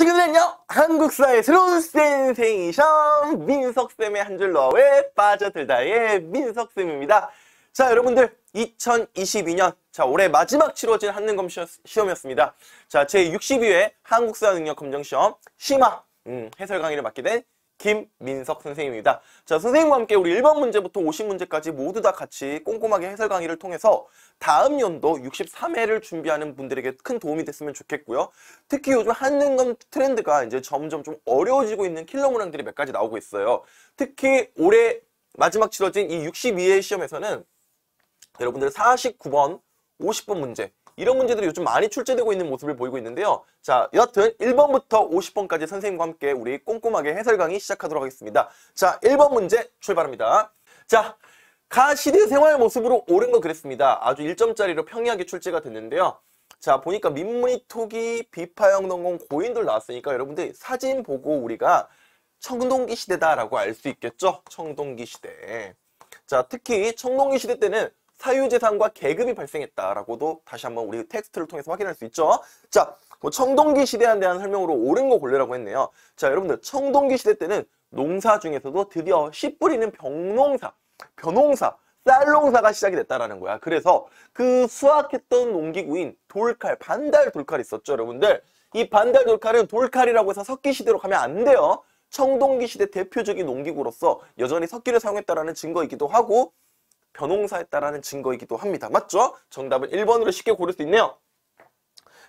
지금은요 한국사의 새로운 센세이션 민석쌤의 한 줄로 에 빠져들다의 민석쌤입니다 자 여러분들 2022년 자 올해 마지막 치러진 한능검 시험이었습니다 자 제62회 한국사 능력 검정 시험 심화 음, 해설 강의를 맡게 된 김민석 선생님입니다. 자, 선생님과 함께 우리 1번 문제부터 50문제까지 모두 다 같이 꼼꼼하게 해설 강의를 통해서 다음 연도 63회를 준비하는 분들에게 큰 도움이 됐으면 좋겠고요. 특히 요즘 한눈검 트렌드가 이제 점점 좀 어려워지고 있는 킬러 문항들이 몇 가지 나오고 있어요. 특히 올해 마지막 치러진 이 62회 시험에서는 여러분들 49번, 50번 문제 이런 문제들이 요즘 많이 출제되고 있는 모습을 보이고 있는데요. 자, 여하튼 1번부터 50번까지 선생님과 함께 우리 꼼꼼하게 해설 강의 시작하도록 하겠습니다. 자, 1번 문제 출발합니다. 자, 가시대 생활 모습으로 옳은 거 그랬습니다. 아주 1점짜리로 평이하게 출제가 됐는데요. 자, 보니까 민무늬 토기, 비파형 농공, 고인돌 나왔으니까 여러분들 사진 보고 우리가 청동기 시대다라고 알 수 있겠죠? 청동기 시대. 자, 특히 청동기 시대 때는 사유재산과 계급이 발생했다라고도 다시 한번 우리 텍스트를 통해서 확인할 수 있죠. 자, 뭐 청동기 시대에 대한 설명으로 옳은 거골래라고 했네요. 자, 여러분들 청동기 시대 때는 농사 중에서도 드디어 씨 뿌리는 병농사, 벼농사, 쌀농사가 시작이 됐다라는 거야. 그래서 그 수확했던 농기구인 돌칼, 반달 돌칼 있었죠, 여러분들. 이 반달 돌칼은 돌칼이라고 해서 석기 시대로 가면 안 돼요. 청동기 시대 대표적인 농기구로서 여전히 석기를 사용했다라는 증거이기도 하고 변홍사했다라는 증거이기도 합니다. 맞죠? 정답은 1번으로 쉽게 고를 수 있네요.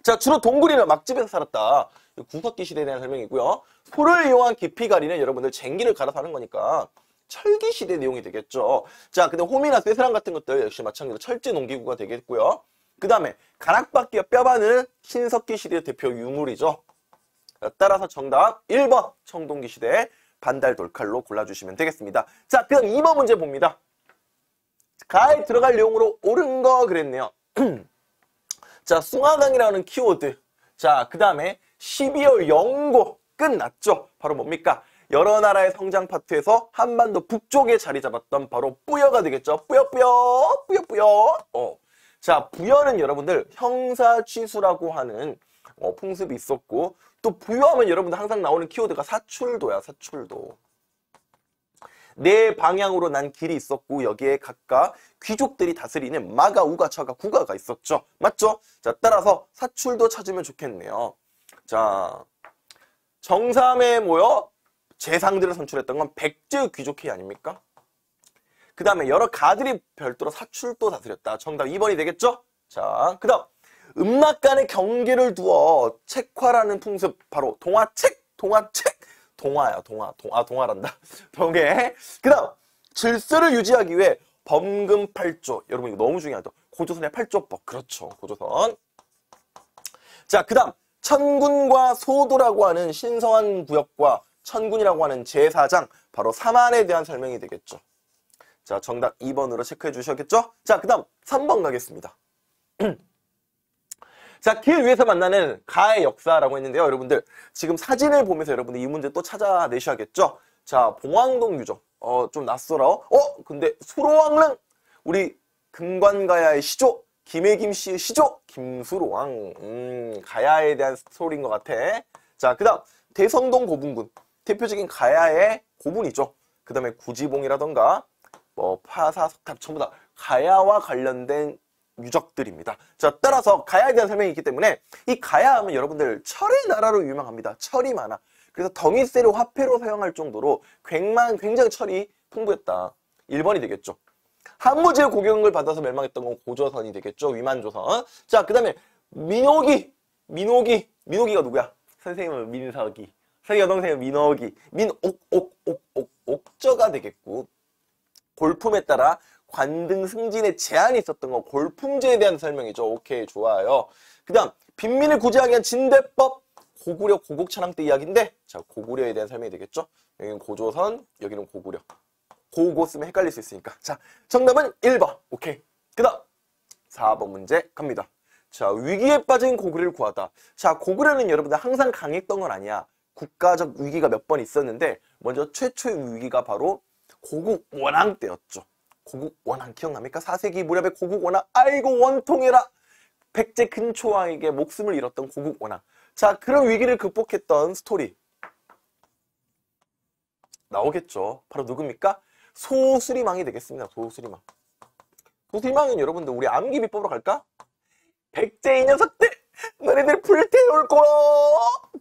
자, 주로 동굴이나 막집에서 살았다. 구석기 시대에 대한 설명이고요. 소를 이용한 깊이가리는 여러분들 쟁기를 갈아서 하는 거니까 철기 시대 내용이 되겠죠. 자, 근데 호미나 쇠사랑 같은 것들 역시 마찬가지로 철제 농기구가 되겠고요. 그 다음에 가락바퀴와 뼈바늘 신석기 시대의 대표 유물이죠. 따라서 정답 1번 청동기 시대 반달 돌칼로 골라주시면 되겠습니다. 자, 그럼 2번 문제 봅니다. 가에 들어갈 용으로 옳은 거 그랬네요. 자, 숭화강이라는 키워드. 자, 그 다음에 12월 영고 끝났죠. 바로 뭡니까? 여러 나라의 성장 파트에서 한반도 북쪽에 자리 잡았던 바로 뿌여가 되겠죠. 뿌여뿌여, 뿌여뿌여. 어. 자, 부여는 여러분들 형사 취수라고 하는 어, 풍습이 있었고 또 부여하면 여러분들 항상 나오는 키워드가 사출도야, 사출도. 내 방향으로 난 길이 있었고 여기에 각각 귀족들이 다스리는 마가, 우가, 차가, 구가가 있었죠. 맞죠? 자, 따라서 사출도 찾으면 좋겠네요. 자, 정삼에 모여 재상들을 선출했던 건 백제 귀족회 아닙니까? 그 다음에 여러 가들이 별도로 사출도 다스렸다. 정답 2번이 되겠죠? 자, 그 다음 음악 간의 경계를 두어 책화라는 풍습 바로 동화책, 동화책 동화요, 동화. 동, 아, 동화란다. 동해. 그 다음, 질서를 유지하기 위해 범금 8조. 여러분, 이거 너무 중요하죠. 고조선의 8조법. 그렇죠. 고조선. 자, 그 다음, 천군과 소도라고 하는 신성한 구역과 천군이라고 하는 제사장, 바로 사만에 대한 설명이 되겠죠. 자, 정답 2번으로 체크해 주셨겠죠? 자, 그 다음, 3번 가겠습니다. 자, 길 위에서 만나는 가의 역사라고 했는데요. 여러분들 지금 사진을 보면서 여러분들 이 문제 또 찾아내셔야겠죠? 자, 봉황동 유적. 어, 좀 낯설어. 어? 근데 수로왕릉! 우리 금관가야의 시조, 김해김 씨의 시조, 김수로왕. 음, 가야에 대한 스토리인것 같아. 자, 그 다음 대성동 고분군. 대표적인 가야의 고분이죠. 그 다음에 구지봉이라던가 뭐 파사석탑 전부 다 가야와 관련된 유적들입니다. 자, 따라서 가야에 대한 설명이 있기 때문에 이 가야 하면 여러분들 철의 나라로 유명합니다. 철이 많아. 그래서 덩이세를 화폐로 사용할 정도로 굉만 굉장히 철이 풍부했다. 1번이 되겠죠. 한무제 고경을 받아서 멸망했던 건 고조선이 되겠죠. 위만조선. 자, 그 다음에 민호기. 민호기. 민호기가 누구야? 선생님은 민석이. 선생님 여동생은 민호기. 민옥, 옥, 옥, 옥, 옥저가 되겠고. 골품에 따라 관등 승진에 제한이 있었던 거 골품제에 대한 설명이죠. 오케이, 좋아요. 그 다음, 빈민을 구제하기 위한 진대법. 고구려 고국천왕때 이야기인데 자 고구려에 대한 설명이 되겠죠. 여기는 고조선, 여기는 고구려. 고고 쓰면 헷갈릴 수 있으니까. 자, 정답은 1번. 오케이. 그 다음 4번 문제 갑니다. 자, 위기에 빠진 고구려를 구하다. 자, 고구려는 여러분들 항상 강했던 건 아니야. 국가적 위기가 몇 번 있었는데 먼저 최초의 위기가 바로 고국 원앙 때였죠. 고국원한 기억납니까? 4세기 무렵에 고국원한 아이고 원통해라 백제 근초왕에게 목숨을 잃었던 고국원왕 자 그런 위기를 극복했던 스토리 나오겠죠 바로 누굽니까? 소수리망이 되겠습니다 소수리망 소수리망은 여러분들 우리 암기 비법으로 갈까? 백제 이 녀석들 너네들 불태울 거야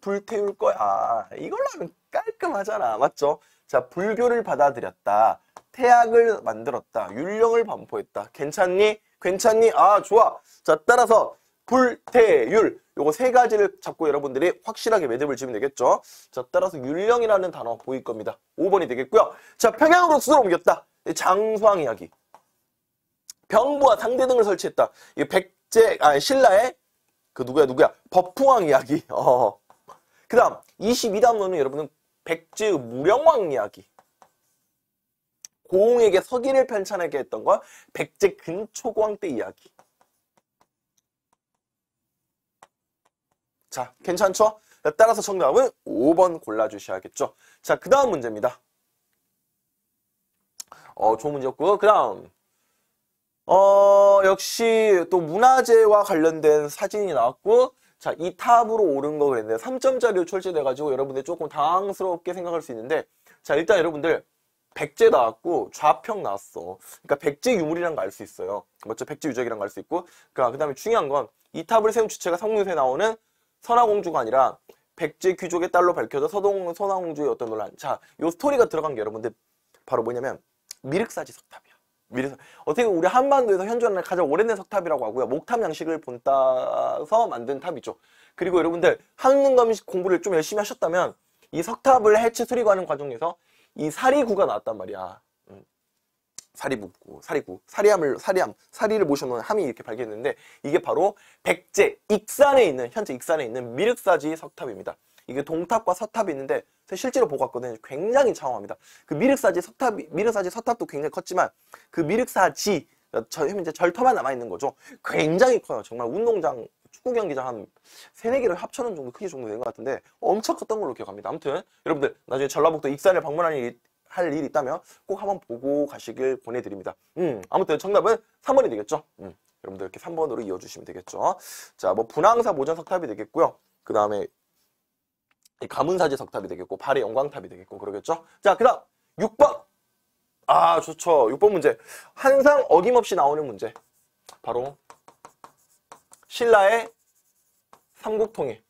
불태울 거야 아, 이걸로 하면 깔끔하잖아 맞죠? 자 불교를 받아들였다 태학을 만들었다. 율령을 반포했다. 괜찮니? 괜찮니? 아 좋아. 자 따라서 불태율 요거 세 가지를 잡고 여러분들이 확실하게 매듭을 지면 으 되겠죠. 자 따라서 율령이라는 단어 보일 겁니다. 5번이 되겠고요. 자 평양으로 수로 옮겼다. 장수왕 이야기. 병부와 상대 등을 설치했다. 이 백제 아 신라의 그 누구야 누구야 법풍왕 이야기. 어. 그다음 2 2단문은 여러분은 백제의 무령왕 이야기. 고홍에게 서기를 편찬하게 했던 건 백제 근초고왕 때 이야기. 자, 괜찮죠? 따라서 정답은 5번 골라주셔야겠죠. 자, 그 다음 문제입니다. 어, 좋은 문제였고요. 그 다음. 어, 역시 또 문화재와 관련된 사진이 나왔고, 자, 이 탑으로 오른 거 그랬는데, 3점짜리로 출제돼가지고 여러분들 조금 당황스럽게 생각할 수 있는데, 자, 일단 여러분들, 백제 나왔고 좌평 나왔어. 그러니까 백제 유물이란 걸 알 수 있어요. 맞죠? 백제 유적이란 걸 알 수 있고. 그러니까 그다음에 중요한 건 이 탑을 세운 주체가 성문세 나오는 선화공주가 아니라 백제 귀족의 딸로 밝혀져 서동 선화공주의 어떤 논란. 자, 요 스토리가 들어간 게 여러분들 바로 뭐냐면 미륵사지 석탑이야. 미륵 사 어떻게 우리 한반도에서 현존하는 가장 오래된 석탑이라고 하고요. 목탑 양식을 본따서 만든 탑이죠. 그리고 여러분들 한문식 공부를 좀 열심히 하셨다면 이 석탑을 해체 수리하는 과정에서 이 사리구가 나왔단 말이야. 음. 사리붓고 사리구 사리함을 사리함 사리를 모셔놓은 함이 이렇게 발견했는데 이게 바로 백제 익산에 있는 현재 익산에 있는 미륵사지 석탑입니다. 이게 동탑과 서탑이 있는데 실제로 보고 왔거든요. 굉장히 장황합니다. 그 미륵사지 석탑 미륵사지 서탑도 굉장히 컸지만 그 미륵사지 저, 현재 절터만 남아 있는 거죠. 굉장히 커요. 정말 운동장 축구 경기장 한 세네 개를 합쳐놓은 정도 크기 정도 된 것 같은데 엄청 컸던 걸로 기억합니다. 아무튼 여러분들 나중에 전라북도 익산을 방문할 일할 일 있다면 꼭 한번 보고 가시길 보내드립니다 음, 아무튼 정답은 3번이 되겠죠. 음, 여러분들 이렇게 3번으로 이어주시면 되겠죠. 자, 뭐 분황사 모전 석탑이 되겠고요. 그 다음에 가문사지 석탑이 되겠고 발의 영광탑이 되겠고 그러겠죠. 자, 그 다음 6번. 아, 좋죠. 6번 문제. 항상 어김없이 나오는 문제. 바로 신라의 삼국통일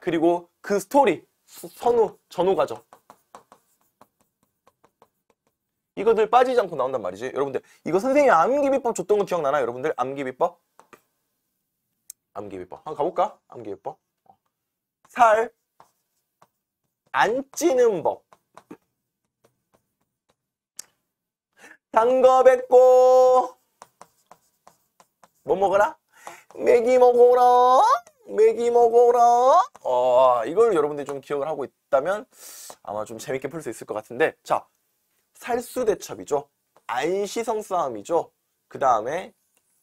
그리고 그 스토리 선우 전후 과정 이것들 빠지지 않고 나온단 말이지 여러분들 이거 선생님이 암기비법 줬던 거 기억나나요 여러분들 암기비법 암기비법 한번 가볼까 암기비법 살 안 찌는 법 단거 뱉고 뭐 먹어라 메기 먹어라. 메기 먹어라. 어, 이걸 여러분들이 좀 기억을 하고 있다면 아마 좀 재밌게 풀 수 있을 것 같은데 자, 살수대첩이죠. 안시성 싸움이죠. 그 다음에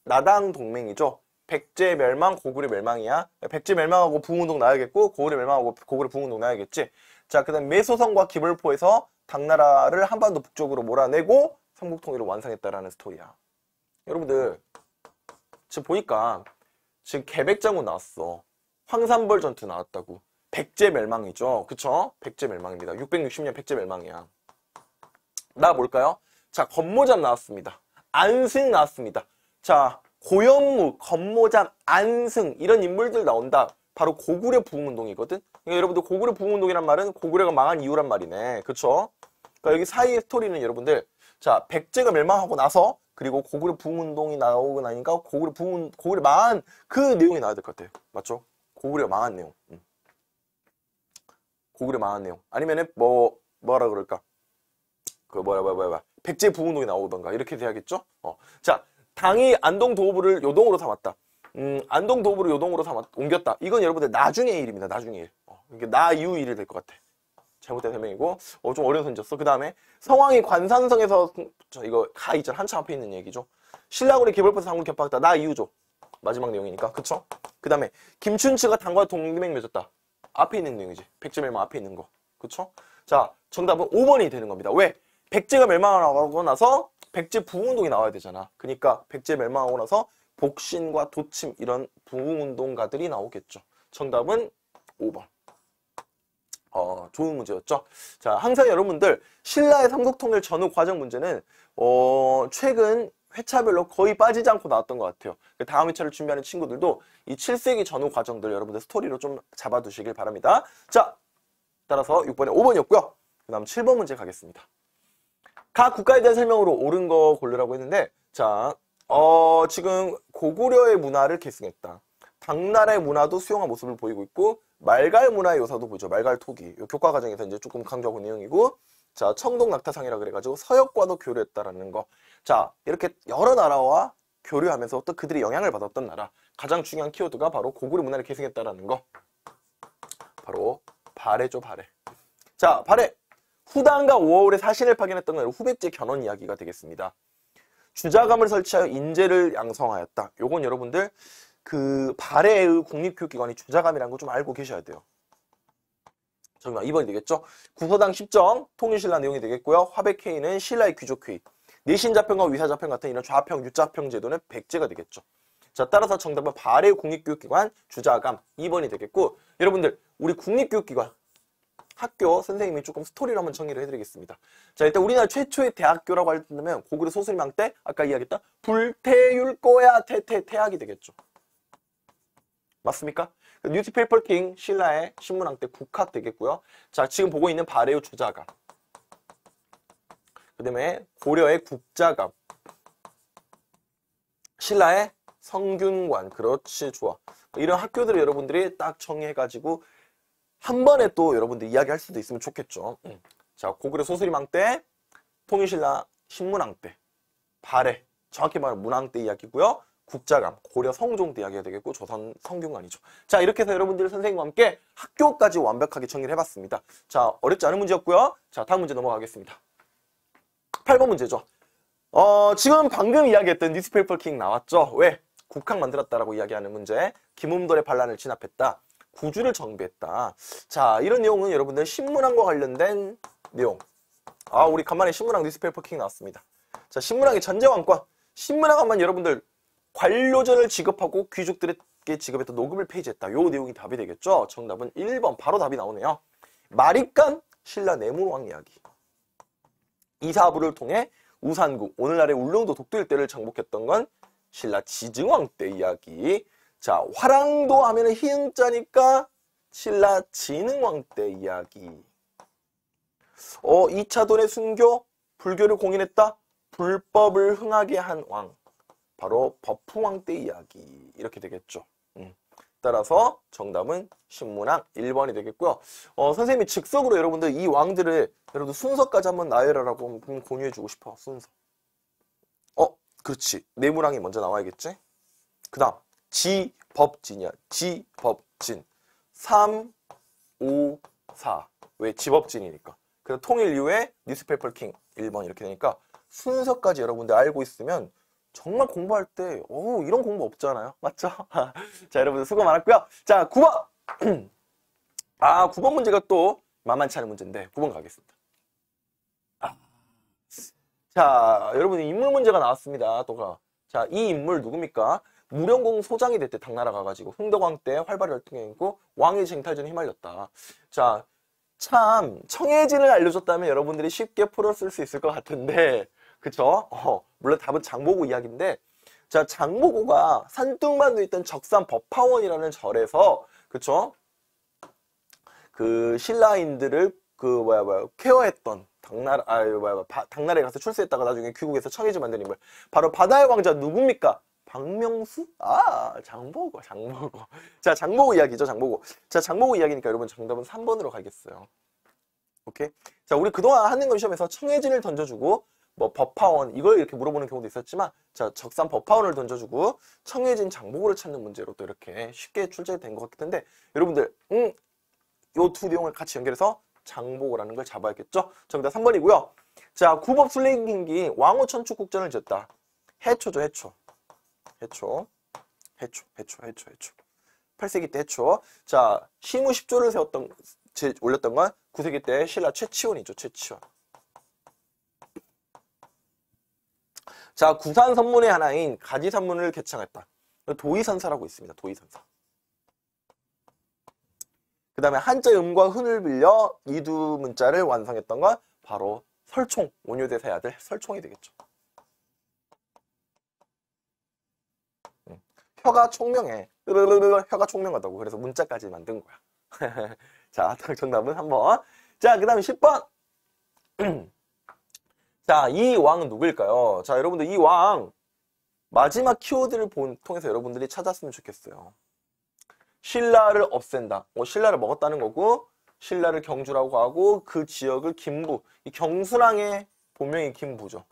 나당 동맹이죠. 백제 멸망, 고구려 멸망이야. 백제 멸망하고 부흥운동 나야겠고 고구려 멸망하고 고구려 부흥운동 나야겠지. 자, 그 다음 메소성과 기벌포에서 당나라를 한반도 북쪽으로 몰아내고 삼국통일을 완성했다라는 스토리야. 여러분들 지금 보니까 지금 개백장군 나왔어. 황산벌 전투 나왔다고. 백제 멸망이죠. 그쵸? 백제 멸망입니다. 660년 백제 멸망이야. 나볼까요 자, 건모잠 나왔습니다. 안승 나왔습니다. 자, 고현무 건모잠, 안승 이런 인물들 나온다. 바로 고구려 부흥운동이거든. 그러니까 여러분들 고구려 부흥운동이란 말은 고구려가 망한 이유란 말이네. 그쵸? 그러니까 여기 사이의 스토리는 여러분들 자 백제가 멸망하고 나서 그리고 고구려 부흥운동이 나오고 나니까 고구려 부흥 고구려 망한 그 내용이 나와야 될 것 같아요. 맞죠? 고구려 망한 내용. 음. 고구려 망한 내용. 아니면은 뭐 뭐라 그럴까? 그 뭐야 뭐야 뭐야 백제 부흥운동이 나오던가 이렇게 돼야겠죠? 어. 자 당이 안동 도읍을 요동으로 삼았다. 음, 안동 도읍을 요동으로 삼았, 옮겼다. 이건 여러분들 나중의 일입니다. 나중의 일. 어, 그러니까 나 이후 일이 될 것 같아. 잘못된 설명이고 어, 좀 어려운 선지였어. 그 다음에 성왕이 관산성에서 저 이거 가 있죠. 한참 앞에 있는 얘기죠. 신라군이 개벌포에서 당군 격파했다. 나 이유죠. 마지막 내용이니까 그쵸? 그 다음에 김춘추가 당과 동맹 맺었다. 앞에 있는 내용이지. 백제 멸망 앞에 있는 거. 그쵸? 자 정답은 5번이 되는 겁니다. 왜? 백제가 멸망하고 나서 백제 부흥운동이 나와야 되잖아. 그니까 백제 멸망하고 나서 복신과 도침 이런 부흥운동가들이 나오겠죠. 정답은 5번. 어, 좋은 문제였죠. 자, 항상 여러분들 신라의 삼국통일 전후 과정 문제는 어, 최근 회차별로 거의 빠지지 않고 나왔던 것 같아요. 그 다음 회차를 준비하는 친구들도 이 7세기 전후 과정들 여러분들 스토리로 좀 잡아두시길 바랍니다. 자, 따라서 6번에 5번이었고요. 그 다음 7번 문제 가겠습니다. 각 국가에 대한 설명으로 옳은 거 고르라고 했는데 자, 어, 지금 고구려의 문화를 계승했다. 당나라의 문화도 수용한 모습을 보이고 있고 말갈 문화의 요사도 보죠. 말갈 토기. 요 교과 과정에서 이제 조금 강조하고 내용이고 자, 청동 낙타상이라 그래가지고 서역과도 교류했다라는 거. 자, 이렇게 여러 나라와 교류하면서 또 그들이 영향을 받았던 나라. 가장 중요한 키워드가 바로 고구려 문화를 계승했다라는 거. 바로 발해죠, 발해. 자, 발해. 후단과 오월의 사신을 파견했던 건 후백제 견훤 이야기가 되겠습니다. 주자감을 설치하여 인재를 양성하였다. 요건 여러분들 그 발해의 국립교육기관이주자감이라는걸 좀 알고 계셔야 돼요. 정답 2번이 되겠죠. 구서당 10정, 통일신라 내용이 되겠고요. 화백회의는 신라의 귀족회의. 내신자평과 위사자평 같은 이런 좌평, 유자평 제도는 백제가 되겠죠. 자, 따라서 정답은 발해 국립교육기관 주자감 2번이 되겠고 여러분들 우리 국립교육기관 학교 선생님이 조금 스토리를 한번 정리를 해드리겠습니다. 자 일단 우리나라 최초의 대학교라고 한다면 고구려 소수망때 아까 이야기했던 불태율 꼬야 태태 태학이 되겠죠. 맞습니까? 그 뉴스페이퍼 킹 신라의 신문왕 때국화 되겠고요. 자, 지금 보고 있는 바레오 조자가그 다음에 고려의 국자감. 신라의 성균관. 그렇지, 좋아. 이런 학교들을 여러분들이 딱 정해가지고 한 번에 또 여러분들이 이야기할 수도 있으면 좋겠죠. 음. 자, 고구려 소수리망 때, 통일신라 신문왕 때, 발해 정확히 말하면 문왕 때 이야기고요. 국자감, 고려 성종대학이 되겠고 조선 성균관이죠. 자 이렇게 해서 여러분들 선생님과 함께 학교까지 완벽하게 정리를 해봤습니다. 자 어렵지 않은 문제였고요. 자 다음 문제 넘어가겠습니다. 8번 문제죠. 어 지금 방금 이야기했던 뉴스페이퍼 킹 나왔죠. 왜? 국학 만들었다라고 이야기하는 문제. 김음돌의 반란을 진압했다. 구주를 정비했다. 자 이런 내용은 여러분들 신문학과 관련된 내용. 아 우리 간만에 신문학 뉴스페이퍼 킹 나왔습니다. 자 신문학의 전제왕권. 신문학만 여러분들 관료전을 지급하고 귀족들에게 지급했던 녹음을 폐지했다. 요 내용이 답이 되겠죠? 정답은 1번 바로 답이 나오네요. 마리깐 신라 내모왕 이야기. 이사부를 통해 우산국, 오늘날의 울릉도 독도 일대를 정복했던 건 신라 지증왕 때 이야기. 자, 화랑도 하면 희응자니까 신라 진흥왕 때 이야기. 어, 이차 돈의 순교, 불교를 공인했다, 불법을 흥하게 한 왕. 바로 버프왕때 이야기 이렇게 되겠죠. 음. 따라서 정답은 신문학 1번이 되겠고요. 어, 선생님이 즉석으로 여러분들 이 왕들을 여러분들 순서까지 한번 나열하라고 공유해주고 싶어. 순서. 어, 그렇지. 네무랑이 먼저 나와야겠지? 그 다음 지법진이야. 지법진. 3, 5, 4. 왜? 지법진이니까. 그래서 통일 이후에 뉴스페이퍼 킹 1번 이렇게 되니까 순서까지 여러분들 알고 있으면 정말 공부할 때, 오, 어, 이런 공부 없잖아요. 맞죠? 자, 여러분들 수고 많았고요. 자, 9번! 아, 9번 문제가 또 만만치 않은 문제인데, 9번 가겠습니다. 아. 자, 여러분, 인물 문제가 나왔습니다. 또가. 자, 이 인물 누굽니까? 무령공 소장이 됐대, 당나라 가가지고. 흥덕왕 때 활발히 활동했고, 왕의 쟁탈전에 휘말렸다. 자, 참 청해진을 알려줬다면 여러분들이 쉽게 풀었을 수 있을 것 같은데 그쵸? 어, 물론 답은 장보고 이야기인데 자 장보고가 산뚱만 누 있던 적산 법화원이라는 절에서 그쵸? 그 신라인들을 그 뭐야 뭐야 케어했던 당나라 아 뭐야 바, 당나라에 가서 출세했다가 나중에 귀국해서 청해지 만드는 걸 바로 바다의 왕자 누굽니까? 박명수? 아 장보고 장보고 자 장보고 이야기죠 장보고 자 장보고 이야기니까 여러분 정답은 3번으로 가겠어요 오케이 자 우리 그동안 하는 건 시험에서 청해진을 던져주고 뭐 법파원 이걸 이렇게 물어보는 경우도 있었지만 자 적산 법파원을 던져주고 청해진 장보고를 찾는 문제로 또 이렇게 쉽게 출제된 것 같은데 여러분들 음요두 내용을 같이 연결해서 장보고라는 걸 잡아야겠죠 정답 3번이고요 자 구법 술래기기 왕후 천축국전을 지었다 해초죠 해초 해초 해초 해초 해초 해초 8세기 때 해초 자 시무 10조를 세웠던 제, 올렸던 건 9세기 때 신라 최치원이죠 최치원 자, 구산 선문의 하나인 가지 선문을 개척했다. 도의선사라고 있습니다. 도의선사. 그 다음에 한자 음과 흔을 빌려 이두 문자를 완성했던 건 바로 설총, 온유대사의 아들 설총이 되겠죠. 음, 혀가 총명해. 으르르르 혀가 총명하다고. 그래서 문자까지 만든 거야. 자, 정답은 한번. 자, 그 다음에 10번. 자, 이 왕은 누구일까요? 자, 여러분들 이 왕 마지막 키워드를 본, 통해서 여러분들이 찾았으면 좋겠어요. 신라를 없앤다. 어, 신라를 먹었다는 거고 신라를 경주라고 하고 그 지역을 김부. 이 경수랑의 본명이 김부죠.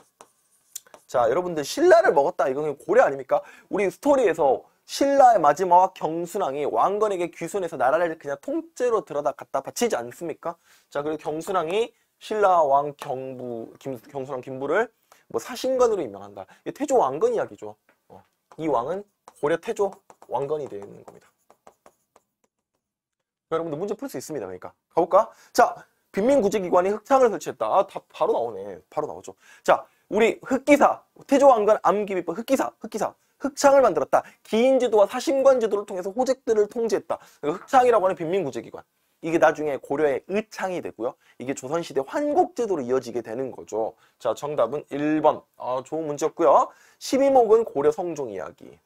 자, 여러분들 신라를 먹었다. 이건 고려 아닙니까? 우리 스토리에서 신라의 마지막 경순왕이 왕건에게 귀순해서 나라를 그냥 통째로 들어다 갖다 바치지 않습니까? 자, 그리고 경순왕이 신라 왕 경부 김, 경수랑 김부를 뭐 사신관으로 임명한다. 태조 왕건 이야기죠. 어. 이 왕은 고려 태조 왕건이 되는 겁니다. 여러분들 문제 풀 수 있습니다. 그러니까 가볼까? 자, 빈민구제기관이 흑창을 설치했다. 아, 다 바로 나오네. 바로 나오죠. 자, 우리 흑기사 태조 왕건 암기비법 흑기사 흑기사 흑창을 만들었다. 기인제도와 사신관제도를 통해서 호 z 들을 통제했다. 그러니까 흑창이라고 하는 빈민구제기관. 이게 나중에 고려의 의창이 되고요. 이게 조선시대 환곡제도로 이어지게 되는 거죠. 자, 정답은 1번. 아, 좋은 문제였고요. 12목은 고려 성종 이야기.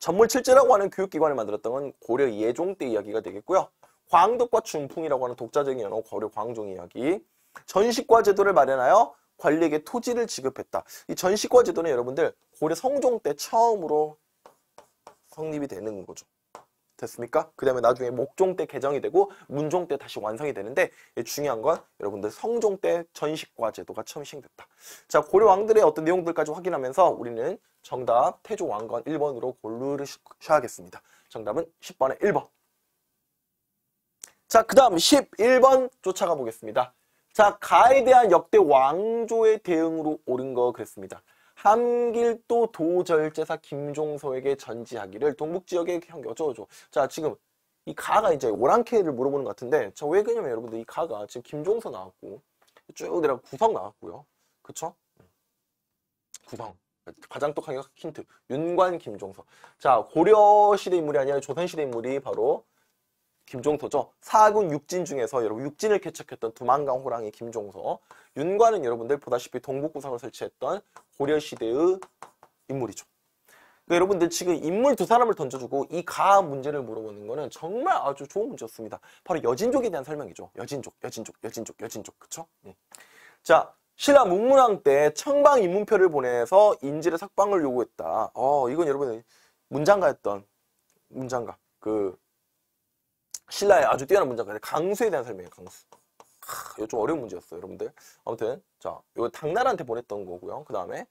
전물칠제라고 하는 교육기관을 만들었던 건 고려 예종 때 이야기가 되겠고요. 광덕과 중풍이라고 하는 독자적인 연어 고려 광종 이야기. 전시과 제도를 마련하여 관리에게 토지를 지급했다. 이전시과 제도는 여러분들 고려 성종 때 처음으로 성립이 되는 거죠. 됐습니까? 그 다음에 나중에 목종 때 개정이 되고 문종 때 다시 완성이 되는데 중요한 건 여러분들 성종 때 전식과 제도가 처음 시행됐다. 자 고려 왕들의 어떤 내용들까지 확인하면서 우리는 정답 태조 왕건 1번으로 고르셔야겠습니다. 정답은 10번에 1번. 자 그 다음 11번 쫓아가 보겠습니다. 자 가에 대한 역대 왕조의 대응으로 옳은 거 그랬습니다. 함길도 도절제사 김종서에게 전지하기를 동북지역의형겨어쩌고자 지금 이 가가 이제 오랑캐를 물어보는 것 같은데 자왜 그러냐면 여러분들 이 가가 지금 김종서 나왔고 쭉 내려가 구성 나왔고요 그쵸? 구성 가장 똑똑한 게 힌트 윤관 김종서 자 고려시대 인물이 아니라 조선시대 인물이 바로 김종서죠. 4군 육진 중에서 여러분 육진을 개척했던 두만강 호랑이 김종서. 윤관은 여러분들 보다시피 동북구상을 설치했던 고려 시대의 인물이죠. 그러니까 여러분들 지금 인물 두 사람을 던져주고 이 가하 문제를 물어보는 거는 정말 아주 좋은 문제였습니다. 바로 여진족에 대한 설명이죠. 여진족, 여진족, 여진족, 여진족. 그쵸? 네. 자, 신라 문무왕 때 청방 인문표를 보내서 인질의 석방을 요구했다. 어, 이건 여러분 문장가였던 문장가. 그 신라의 아주 뛰어난 문작가 강수에 대한 설명이에요. 강수. 크, 이거 좀 어려운 문제였어요. 여러분들. 아무튼 자, 이거 당나라한테 보냈던 거고요. 그 다음에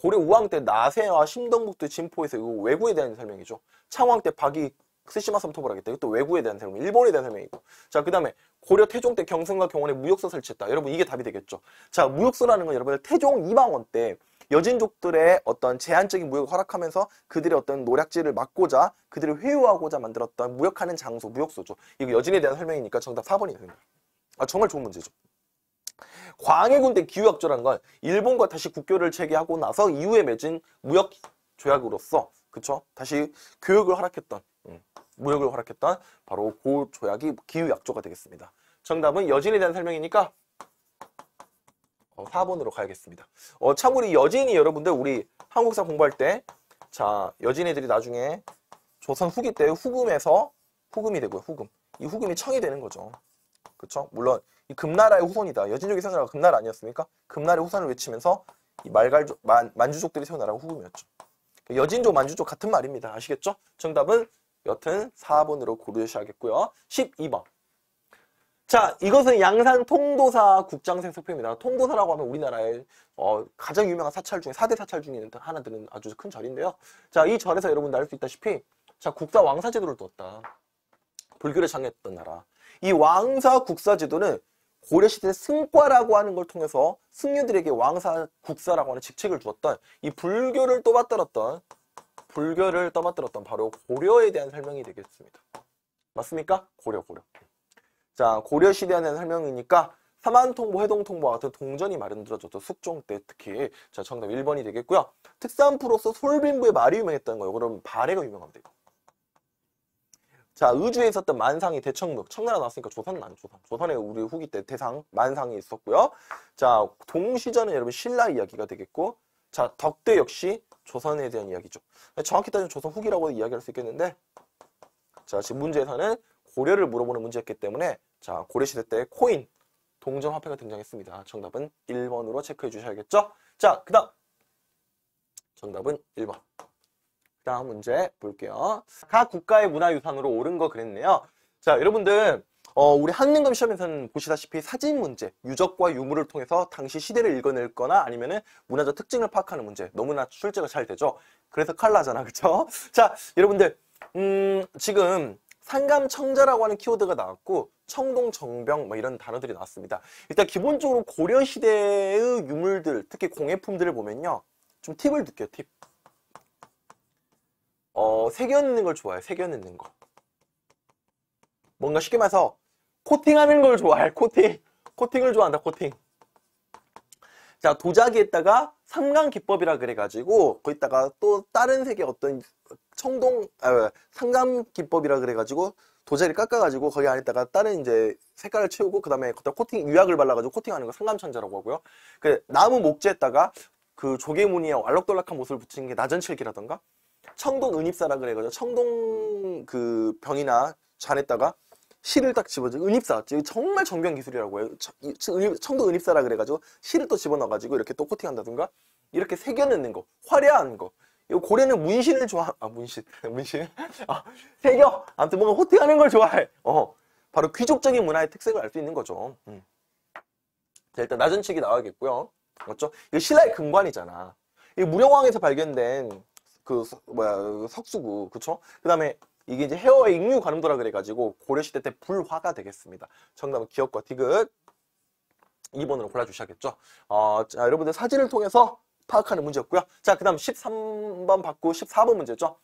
고려 우왕 때 나세와 신동국도 진포에서 이거 왜구에 대한 설명이죠. 창왕 때 박이 스시마 섬토벌 하겠다. 이것도 외구에 대한 설명, 일본에 대한 설명이고. 자, 그 다음에 고려 태종 때 경성과 경원에 무역소 설치했다. 여러분 이게 답이 되겠죠. 자, 무역소라는 건 여러분들 태종 이방원 때 여진족들의 어떤 제한적인 무역을 허락하면서 그들의 어떤 노략질을 막고자 그들을 회유하고자 만들었던 무역하는 장소, 무역소죠. 이거 여진에 대한 설명이니까 정답 4번이 에요 아, 정말 좋은 문제죠. 광해 군대 기후협조라는 건 일본과 다시 국교를 체계하고 나서 이후에 맺은 무역 조약으로서 그쵸? 다시 교역을 허락했던 음, 무역을 허락했던 바로 고 조약이 기후약조가 되겠습니다. 정답은 여진에 대한 설명이니까 어, 4번으로 가야겠습니다. 어, 참고로 여진이 여러분들 우리 한국사 공부할 때 자, 여진 이들이 나중에 조선 후기 때 후금에서 후금이 되고요. 후금. 이 후금이 청이 되는 거죠. 그렇죠? 물론 이 금나라의 후손이다. 여진족이 세워나라 금나라 아니었습니까? 금나라의 후손을 외치면서 이 말갈족 만, 만주족들이 세워나라가 후금이었죠. 그러니까 여진족 만주족 같은 말입니다. 아시겠죠? 정답은 여튼 4번으로 고르셔야겠고요. 12번. 자, 이것은 양산 통도사 국장생석표입니다. 통도사라고 하면 우리나라의 어, 가장 유명한 사찰 중에 사대 사찰 중에 하나 드는 아주 큰 절인데요. 자, 이 절에서 여러분들 알 수 있다시피 자, 국사 왕사 제도를 두었다. 불교를 장했던 나라. 이 왕사 국사 제도는 고려시대 승과라고 하는 걸 통해서 승려들에게 왕사 국사라고 하는 직책을 주었던 이 불교를 떠받들었던 불교를 떠받들었던 바로 고려에 대한 설명이 되겠습니다. 맞습니까? 고려 고려. 자 고려시대에 대 설명이니까 사만통보, 해동통보와 같은 동전이 마련들어졌죠. 숙종 때 특히. 자, 정답 1번이 되겠고요. 특산프로서 솔빈부의 말이 유명했던 거예요. 그럼 발해가 유명합니다. 자, 의주에 있었던 만상이 대청묵. 청나라 나왔으니까 조선 안 조선. 조선에 우리 후기 때 대상 만상이 있었고요. 자, 동시전은 여러분 신라 이야기가 되겠고 자, 덕대 역시 조선에 대한 이야기죠. 정확히 따지면 조선 후기라고 이야기할 수 있겠는데 자, 지금 문제에서는 고려를 물어보는 문제였기 때문에 자 고려시대 때 코인, 동전화폐가 등장했습니다. 정답은 1번으로 체크해 주셔야겠죠? 자, 그 다음 정답은 1번 그 다음 문제 볼게요. 각 국가의 문화유산으로 옳은 거 그랬네요. 자, 여러분들 어, 우리 학년금 시험에서는 보시다시피 사진 문제, 유적과 유물을 통해서 당시 시대를 읽어낼거나 아니면은 문화적 특징을 파악하는 문제 너무나 출제가 잘 되죠. 그래서 칼라잖아, 그쵸? 자, 여러분들 음, 지금 상감청자라고 하는 키워드가 나왔고 청동, 정병 뭐 이런 단어들이 나왔습니다. 일단 기본적으로 고려시대의 유물들, 특히 공예품들을 보면요. 좀 팁을 느껴요, 팁. 어, 새겨 넣는 걸 좋아해, 요 새겨 넣는 거. 뭔가 쉽게 말해서 코팅하는 걸 좋아해, 코팅. 코팅을 좋아한다, 코팅. 자, 도자기에다가 삼강 기법이라 그래가지고 거기다가 또 다른 색의 어떤 청동 아, 상감 기법이라 그래가지고 도자기를 깎아가지고 거기 안에다가 다른 이제 색깔을 채우고 그 다음에 그기다 코팅 유약을 발라가지고 코팅하는 거 상감천자라고 하고요. 그 나무 목재에다가 그 조개무늬에 알록달록한 모습을 붙이는 게 나전칠기라던가 청동 은입사라 그래가지고 청동 그 병이나 잔에다가 실을 딱집어주고 은입사 정말 정경 기술이라고 해요. 청동 은입사라 그래가지고 실을 또 집어넣어가지고 이렇게 또코팅한다던가 이렇게 새겨넣는거 화려한 거이 고래는 문신을 좋아, 아, 문신, 문신? 아, 새겨! 아무튼 뭔가 호태하는 걸 좋아해. 어, 바로 귀족적인 문화의 특색을 알 수 있는 거죠. 음. 자, 일단 낮은 측이 나와야겠고요. 맞죠? 이 신라의 근관이잖아이 무령왕에서 발견된 그, 뭐야, 그 석수구, 그쵸? 그 다음에 이게 이제 헤어의 익류 관음도라 그래가지고 고려시대 때 불화가 되겠습니다. 정답은 기억과 디귿. 2번으로 골라주셔야겠죠. 어, 자, 여러분들 사진을 통해서 파악하는 문제였고요. 자, 그 다음 13번 받고 14번 문제죠.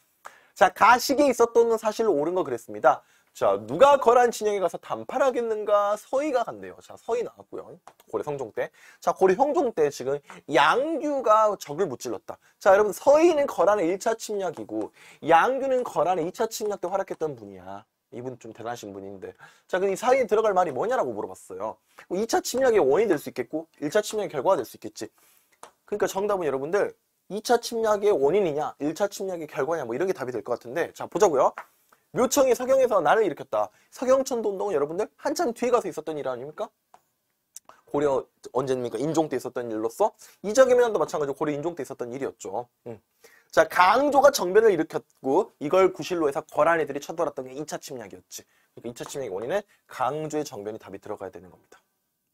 자, 가식이 있었던 사실 로 옳은 거 그랬습니다. 자, 누가 거란 진영에 가서 단팔하겠는가? 서희가 갔네요 자, 서희 나왔고요. 고래 성종 때. 자, 고래 형종 때 지금 양규가 적을 무찔렀다. 자, 여러분 서희는 거란의 1차 침략이고 양규는 거란의 2차 침략 때 활약했던 분이야. 이분 좀 대단하신 분인데 자 그럼 이 사이에 들어갈 말이 뭐냐라고 물어봤어요 2차 뭐 침략의 원인이 될 수 있겠고 1차 침략의 결과가 될 수 있겠지 그러니까 정답은 여러분들 2차 침략의 원인이냐 1차 침략의 결과냐 뭐 이런 게 답이 될 것 같은데 자 보자고요. 묘청이 서경에서 나를 일으켰다. 서경천도 운동은 여러분들 한참 뒤에 가서 있었던 일 아닙니까? 고려 언제입니까? 인종 때 있었던 일로서 이적개면도 마찬가지로 고려 인종 때 있었던 일이었죠. 음. 자 강조가 정변을 일으켰고 이걸 구실로 해서 거란 애들이 쳐들었던 게 2차 침략이었지. 그러니까 2차 침략의 원인은 강조의 정변이 답이 들어가야 되는 겁니다.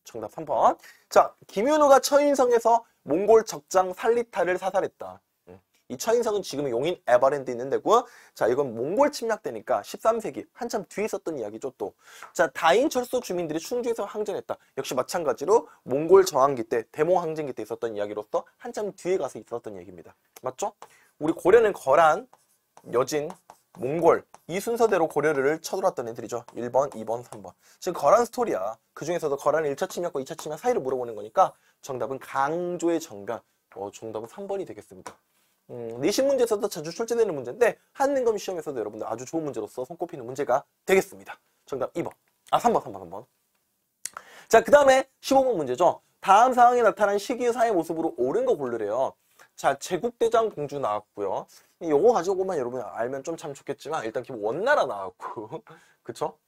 정답 3번. 자, 김윤호가 처인성에서 몽골 적장 살리타를 사살했다. 예. 이 처인성은 지금 용인 에버랜드 있는 데고 자 이건 몽골 침략되니까 13세기 한참 뒤에 있었던 이야기죠 또자 다인 철수 주민들이 충주에서 항전했다 역시 마찬가지로 몽골 저항기 때 대몽 항쟁기 때 있었던 이야기로서 한참 뒤에 가서 있었던 얘기입니다 맞죠? 우리 고려는 거란, 여진, 몽골 이 순서대로 고려를 쳐들었던 애들이죠. 1번, 2번, 3번. 지금 거란 스토리야. 그중에서도 거란 1차 침략과 2차 침략 사이를 물어보는 거니까 정답은 강조의 정변. 어, 정답은 3번이 되겠습니다. 음, 내신 문제에서도 자주 출제되는 문제인데 한능검 시험에서도 여러분들 아주 좋은 문제로서 손꼽히는 문제가 되겠습니다. 정답 2번. 아, 3번, 3번, 3번. 자, 그 다음에 15번 문제죠. 다음 상황에 나타난 시기의 사의 모습으로 옳은 거 고르래요. 자, 제국대장 공주 나왔고요. 요거 가지고만 여러분 알면 좀 참 좋겠지만 일단 기본 원나라 나왔고 그쵸?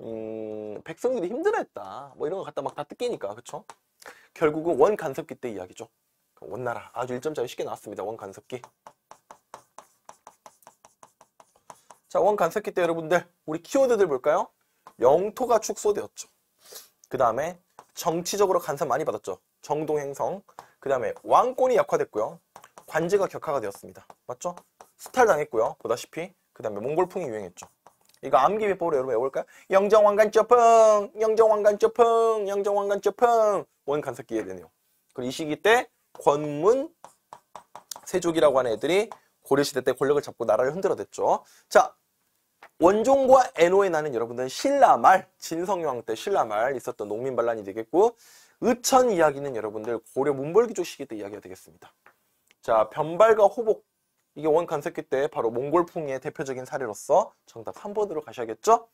음, 백성들이 힘들어했다. 뭐 이런 거 갖다 막 다 뜯기니까 그쵸? 결국은 원간섭기 때 이야기죠. 원나라 아주 1점짜리 쉽게 나왔습니다. 원간섭기. 자, 원간섭기 때 여러분들 우리 키워드들 볼까요? 영토가 축소되었죠. 그 다음에 정치적으로 간섭 많이 받았죠. 정동행성. 그 다음에 왕권이 약화됐고요. 관제가 격화가 되었습니다. 맞죠? 스탈 당했고요. 보다시피 그 다음에 몽골풍이 유행했죠. 이거 암기비법으로 여러분 외볼까요 영정왕간쩌펑! 영정왕간쩌펑! 영정왕간쩌펑! 원간섭기에 되네요. 그리고 이 시기 때 권문 세족이라고 하는 애들이 고려시대 때 권력을 잡고 나라를 흔들어댔죠. 자, 원종과 애노에 나는 여러분들 신라말, 진성여왕 때 신라말 있었던 농민반란이 되겠고 의천 이야기는 여러분들 고려 문벌기족 시기 때 이야기가 되겠습니다. 자, 변발과 호복. 이게 원간세기 때 바로 몽골풍의 대표적인 사례로서 정답 3번으로 가셔야겠죠?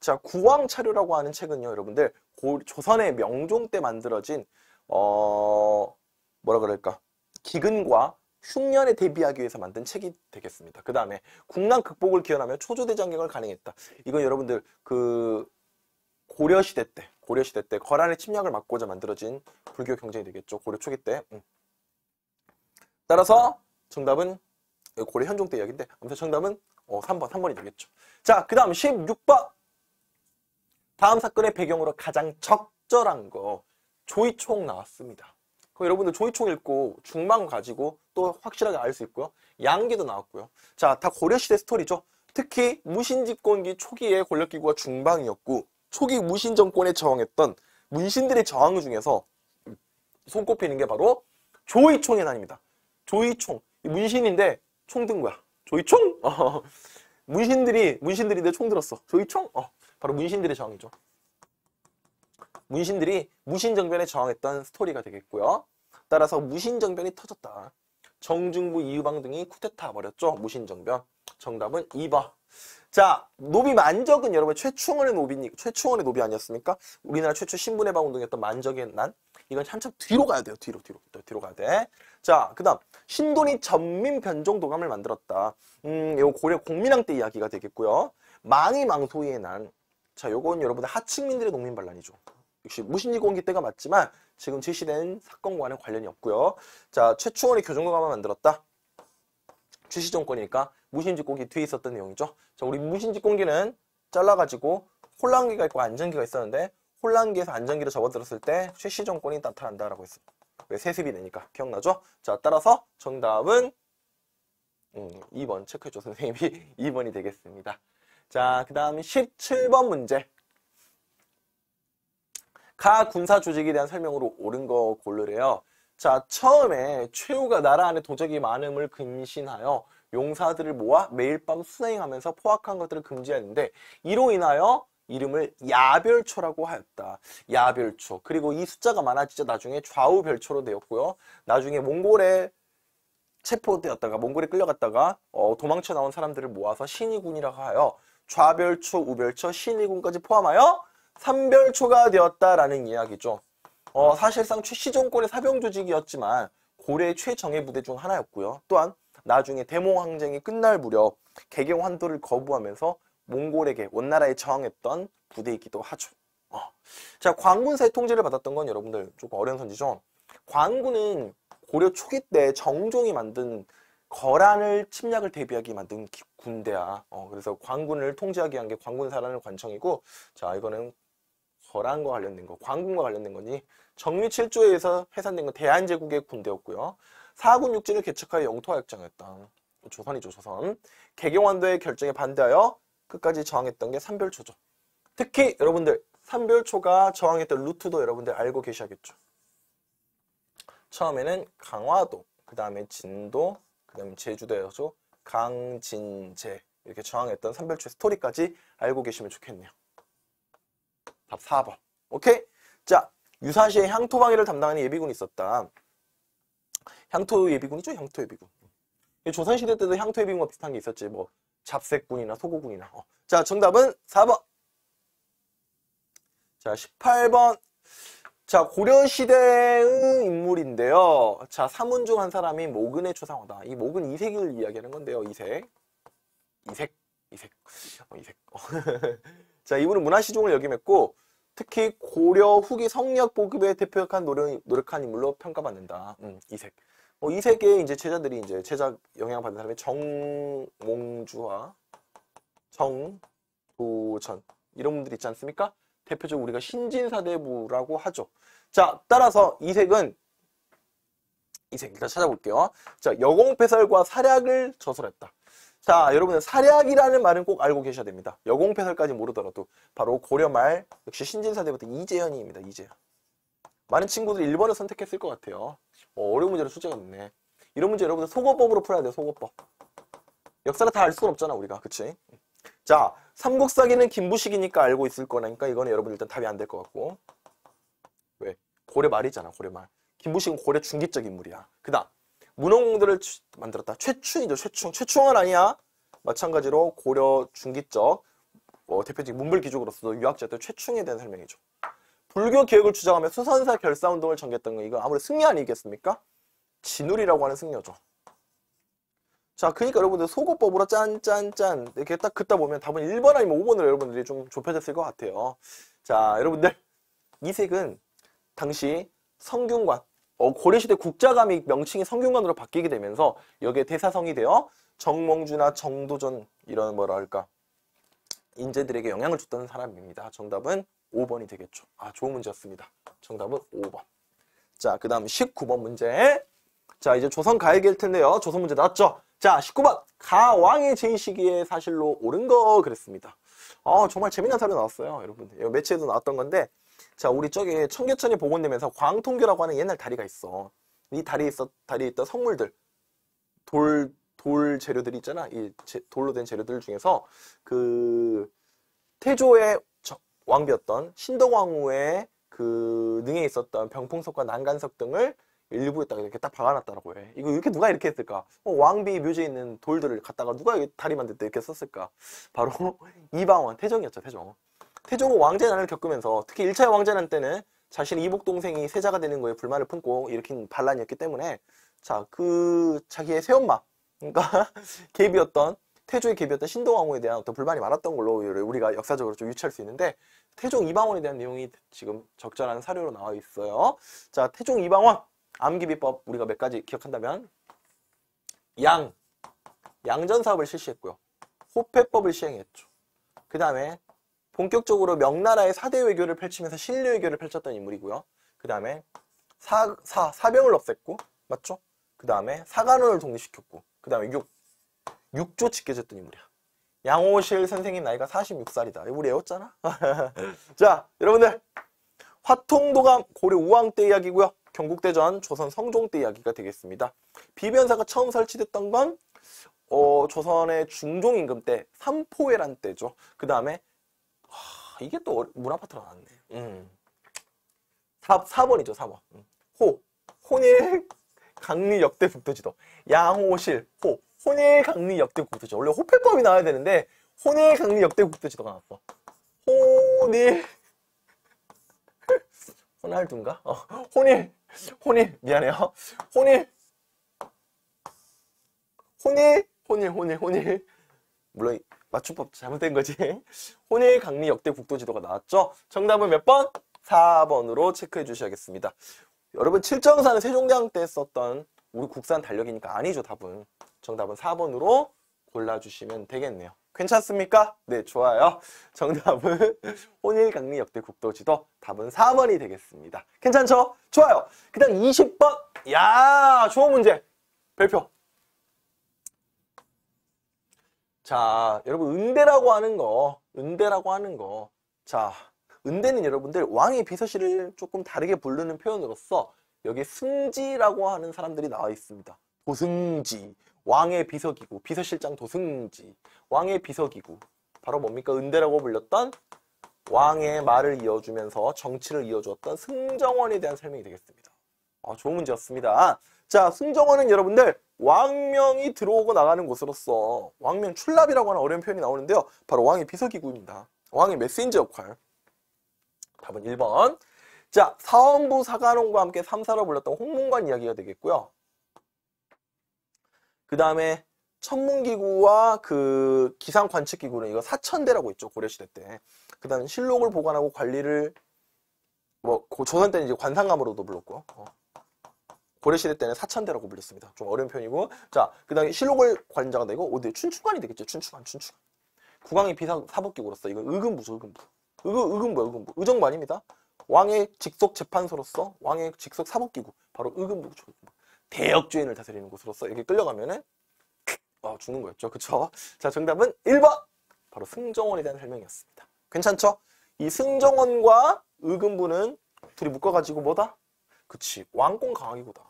자, 구왕차류라고 하는 책은요, 여러분들 고, 조선의 명종 때 만들어진 어... 뭐라 그럴까? 기근과 흉년에 대비하기 위해서 만든 책이 되겠습니다. 그 다음에 국난 극복을 기원하며 초조대장경을 가능했다. 이건 여러분들 그 고려시대 때 고려시대 때 거란의 침략을 막고자 만들어진 불교 경쟁이 되겠죠. 고려 초기 때. 음. 따라서 정답은 고려 현종 때 이야기인데 아무튼 정답은 어, 3번, 3번이 되겠죠. 자, 그 다음 16번. 다음 사건의 배경으로 가장 적절한 거 조이총 나왔습니다. 그럼 여러분들 조이총 읽고 중망 가지고 또 확실하게 알 수 있고요. 양기도 나왔고요. 자, 다 고려시대 스토리죠. 특히 무신집권기 초기에 권력기구가 중방이었고 초기 무신 정권에 저항했던 문신들의 저항 중에서 손꼽히는 게 바로 조이총의 난입니다. 조이총. 문신인데 총 든 거야. 조이총? 어. 문신들이, 문신들인데 총 들었어. 조이총? 어. 바로 문신들의 저항이죠. 문신들이 무신정변에 저항했던 스토리가 되겠고요. 따라서 무신정변이 터졌다. 정중부 이유방 등이 쿠데타 버렸죠 무신정변. 정답은 2번. 자, 노비 만적은 여러분 최충원의 노비니 최충원의 노비 아니었습니까? 우리나라 최초 신분의 방 운동이었던 만적의 난 이건 한참 뒤로 가야 돼요. 뒤로 뒤로 네, 뒤로 가야 돼. 자, 그다음 신돈이 전민 변종 도감을 만들었다. 음, 요 고려 공민왕 때 이야기가 되겠고요. 망이 망소의 난. 자, 요건 여러분들 하층민들의 농민 반란이죠. 역시 무신리 공기 때가 맞지만 지금 제시된 사건과는 관련이 없고요. 자, 최충원의 교정도감을 만들었다. 최시 정권이니까 무신지공기 뒤에 있었던 내용이죠. 자, 우리 무신지공기는 잘라가지고 혼란기가 있고 안정기가 있었는데 혼란기에서 안정기로 접어들었을 때 최씨 정권이 나타난다라고 했습니다왜 세습이 되니까 기억나죠? 자, 따라서 정답은 음, 2번 체크해줘 선생님이 2번이 되겠습니다. 자, 그 다음 17번 문제. 가 군사 조직에 대한 설명으로 옳은 거 고르래요. 자, 처음에 최후가 나라 안에 도적이 많음을 근신하여 용사들을 모아 매일 밤 수행하면서 포악한 것들을 금지했는데 이로 인하여 이름을 야별초라고 하였다. 야별초. 그리고 이 숫자가 많아지자 나중에 좌우별초로 되었고요. 나중에 몽골에 체포되었다가 몽골에 끌려갔다가 어, 도망쳐 나온 사람들을 모아서 신의군이라고 하여 좌별초, 우별초, 신의군까지 포함하여 삼별초가 되었다라는 이야기죠. 어, 사실상 최시종권의 사병 조직이었지만 고려의 최정예 부대 중 하나였고요. 또한 나중에 대몽항쟁이 끝날 무렵 개경 환도를 거부하면서 몽골에게 원나라에 저항했던 부대이기도 하죠. 어. 자, 광군사의 통제를 받았던 건 여러분들 조금 어려운 선지죠. 광군은 고려 초기 때 정종이 만든 거란을 침략을 대비하기 만든 군대야. 어, 그래서 광군을 통제하기 위한 게 광군사라는 관청이고, 자, 이거는 거란과 관련된 거, 광군과 관련된 거니, 정유칠조에서 해산된 건 대한제국의 군대였고요. 사군 육진을 개척하여 영토하여 정했다 조선이죠 조선 개경완도의 결정에 반대하여 끝까지 저항했던 게 삼별초죠 특히 여러분들 삼별초가 저항했던 루트도 여러분들 알고 계셔야겠죠 처음에는 강화도 그 다음에 진도 그 다음에 제주도에서 강진제 이렇게 저항했던 삼별초의 스토리까지 알고 계시면 좋겠네요 답 4번 오케이 자 유사시에 향토방위를 담당하는 예비군이 있었다 향토 예비군이죠 향토 예비군 조선시대 때도 향토 예비군과 비슷한 게 있었지 뭐 잡색군이나 소고군이나 어. 자 정답은 4번 자 18번 자 고려시대의 인물인데요 자 사문 중 한 사람이 모근의 초상화다 이 모근 이색을 이야기하는 건데요 이색 이색 이색 어, 이색 어. 자 이분은 문화시중을 역임했고 특히 고려 후기 성역 보급에 대표적한 노력, 노력한 인물로 평가받는다 음, 이색 어, 이 세계의 이제 제자들이 이제 제작 영향 받는 사람이 정몽주와 정도전 이런 분들 있지 않습니까? 대표적으로 우리가 신진사대부라고 하죠. 자, 따라서 이색은 이색 일단 찾아볼게요. 자, 여공패설과 사략을 저술했다. 자, 여러분은 사략이라는 말은 꼭 알고 계셔야 됩니다. 여공패설까지 모르더라도 바로 고려 말 역시 신진사대부터 이재현입니다. 이재현. 많은 친구들 1번을 선택했을 것 같아요. 어, 어려운 문제로 출제가 됐네. 이런 문제 여러분들 소거법으로 풀어야 돼요. 소거법. 역사를 다 알 수는 없잖아 우리가. 그치? 자 삼국사기는 김부식이니까 알고 있을 거니까 이거는 여러분 일단 답이 안 될 것 같고 왜? 고려 말이잖아 고려 말. 김부식은 고려 중기적 인물이야. 그 다음 문홍들을 만들었다. 최충이죠 최충. 최충은 아니야. 마찬가지로 고려 중기적 어, 대표적인 문물기족으로서 유학자들 최충에 대한 설명이죠. 불교 개혁을 주장하며 수선사 결사 운동을 전개했던 거 이거 아무래도 승리 아니겠습니까? 진울이라고 하는 승려죠. 자, 그러니까 여러분들 소고법으로 짠짠짠 이렇게 딱 긋다 보면 답은 1번 아니면 5번으로 여러분들이 좀 좁혀졌을 것 같아요. 자, 여러분들 이색은 당시 성균관 어, 고려시대 국자감이 명칭이 성균관으로 바뀌게 되면서 여기에 대사성이 되어 정몽주나 정도전 이런 뭐랄까 인재들에게 영향을 줬던 사람입니다. 정답은 5번이 되겠죠. 아, 좋은 문제였습니다. 정답은 5번. 자, 그 다음 19번 문제. 자, 이제 조선 가야될 텐데요. 조선 문제 나왔죠? 자, 19번. 가왕의 제시기에 사실로 옳은 거 그랬습니다. 아, 정말 재미난 사료 나왔어요. 여러분들. 이 매체에도 나왔던 건데. 자, 우리 저기 청계천이 복원되면서 광통교라고 하는 옛날 다리가 있어. 이 다리에 있어, 다리에 있던 성물들. 돌, 돌 재료들이 있잖아. 이 제, 돌로 된 재료들 중에서 그 태조의 왕비였던 신동왕후의 그 능에 있었던 병풍석과 난간석 등을 일부에 다가 이렇게 딱 박아놨다라고 해. 이거 이렇게 누가 이렇게 했을까? 어, 왕비 묘지에 있는 돌들을 갖다가 누가 다리 만들 때 이렇게 썼을까? 바로 이방원 태종이었죠 태종. 태종은 왕제난을 겪으면서 특히 1차 왕제난 때는 자신의 이복 동생이 세자가 되는 거에 불만을 품고 일으킨 반란이었기 때문에 자그 자기의 새엄마 그러니까 개비였던 태조의 계비였던 신동왕후에 대한 어떤 불만이 많았던 걸로 우리가 역사적으로 좀 유추할 수 있는데 태종 이방원에 대한 내용이 지금 적절한 사료로 나와 있어요. 자, 태종 이방원 암기비법 우리가 몇 가지 기억한다면 양, 양전사업을 실시했고요. 호패법을 시행했죠. 그 다음에 본격적으로 명나라의 사대 외교를 펼치면서 신뢰 외교를 펼쳤던 인물이고요. 그 다음에 사, 사, 사병을 없앴고 맞죠? 그 다음에 사관원을 독립시켰고 그 다음에 6조 짓게졌던 인물이야. 양호실 선생님 나이가 46살이다. 우리 애웠잖아. 자, 여러분들 화통도감 고려 우왕 때 이야기고요. 경국대전 조선 성종 때 이야기가 되겠습니다. 비변사가 처음 설치됐던 건 어, 조선의 중종임금 때 삼포회란 때죠. 그 다음에 이게 또 문화파트로 나왔네. 음. 4, 4번이죠. 4번. 음. 호, 혼일, 강리 역대 북도지도. 양호실, 호. 혼일 강리 역대 국도지 원래 호필법이 나와야 되는데 혼일 강리 역대 국도지도가 나왔어 혼일 호날두인가? 어, 혼일 혼일 미안해요 혼일 혼일 혼일 혼일 혼일 물론 맞춤법 잘못된 거지 혼일 강리 역대 국도지도가 나왔죠 정답은 몇 번? 4번으로 체크해 주셔야겠습니다 여러분 칠정사는 세종대왕 때 썼던 우리 국산 달력이니까 아니죠 답은 정답은 4번으로 골라주시면 되겠네요. 괜찮습니까? 네, 좋아요. 정답은 혼일강리 역대 국도지도 답은 4번이 되겠습니다. 괜찮죠? 좋아요. 그 다음 20번. 야 좋은 문제. 발표 자, 여러분 은대라고 하는 거, 은대라고 하는 거. 자, 은대는 여러분들 왕의 비서실을 조금 다르게 부르는 표현으로써 여기 승지라고 하는 사람들이 나와 있습니다. 도승지, 왕의 비서기구, 비서실장 도승지, 왕의 비서기구, 바로 뭡니까? 은대라고 불렸던 왕의 말을 이어주면서 정치를 이어주었던 승정원에 대한 설명이 되겠습니다. 아, 좋은 문제였습니다. 자, 승정원은 여러분들 왕명이 들어오고 나가는 곳으로서 왕명 출납이라고 하는 어려운 표현이 나오는데요. 바로 왕의 비서기구입니다. 왕의 메신저 역할. 답은 1번. 자, 사원부 사관원과 함께 삼사로 불렸던 홍문관 이야기가 되겠고요. 그 다음에 천문기구와 그 기상 관측 기구는 이거 사천대라고 있죠 고려시대 때. 그다음 에 실록을 보관하고 관리를 뭐 조선 때는 이제 관상감으로도 불렀고 어. 고려시대 때는 사천대라고 불렸습니다. 좀 어려운 편이고 자 그다음에 실록을 관장한다 이거 어디 춘추관이 되겠죠 춘추관 춘추관. 국왕의 비상 사법기구로서 이건 의금부죠 의금부. 의금 의금부 의금부 의정부 아닙니다. 왕의 직속 재판소로서 왕의 직속 사법기구 바로 의금부죠. 의금부. 대역주인을 다스리는 곳으로서 이렇게 끌려가면은 아, 죽는 거였죠. 그쵸? 자, 정답은 1번! 바로 승정원에 대한 설명이었습니다. 괜찮죠? 이 승정원과 의금부는 둘이 묶어가지고 뭐다? 그치, 왕권강하기보다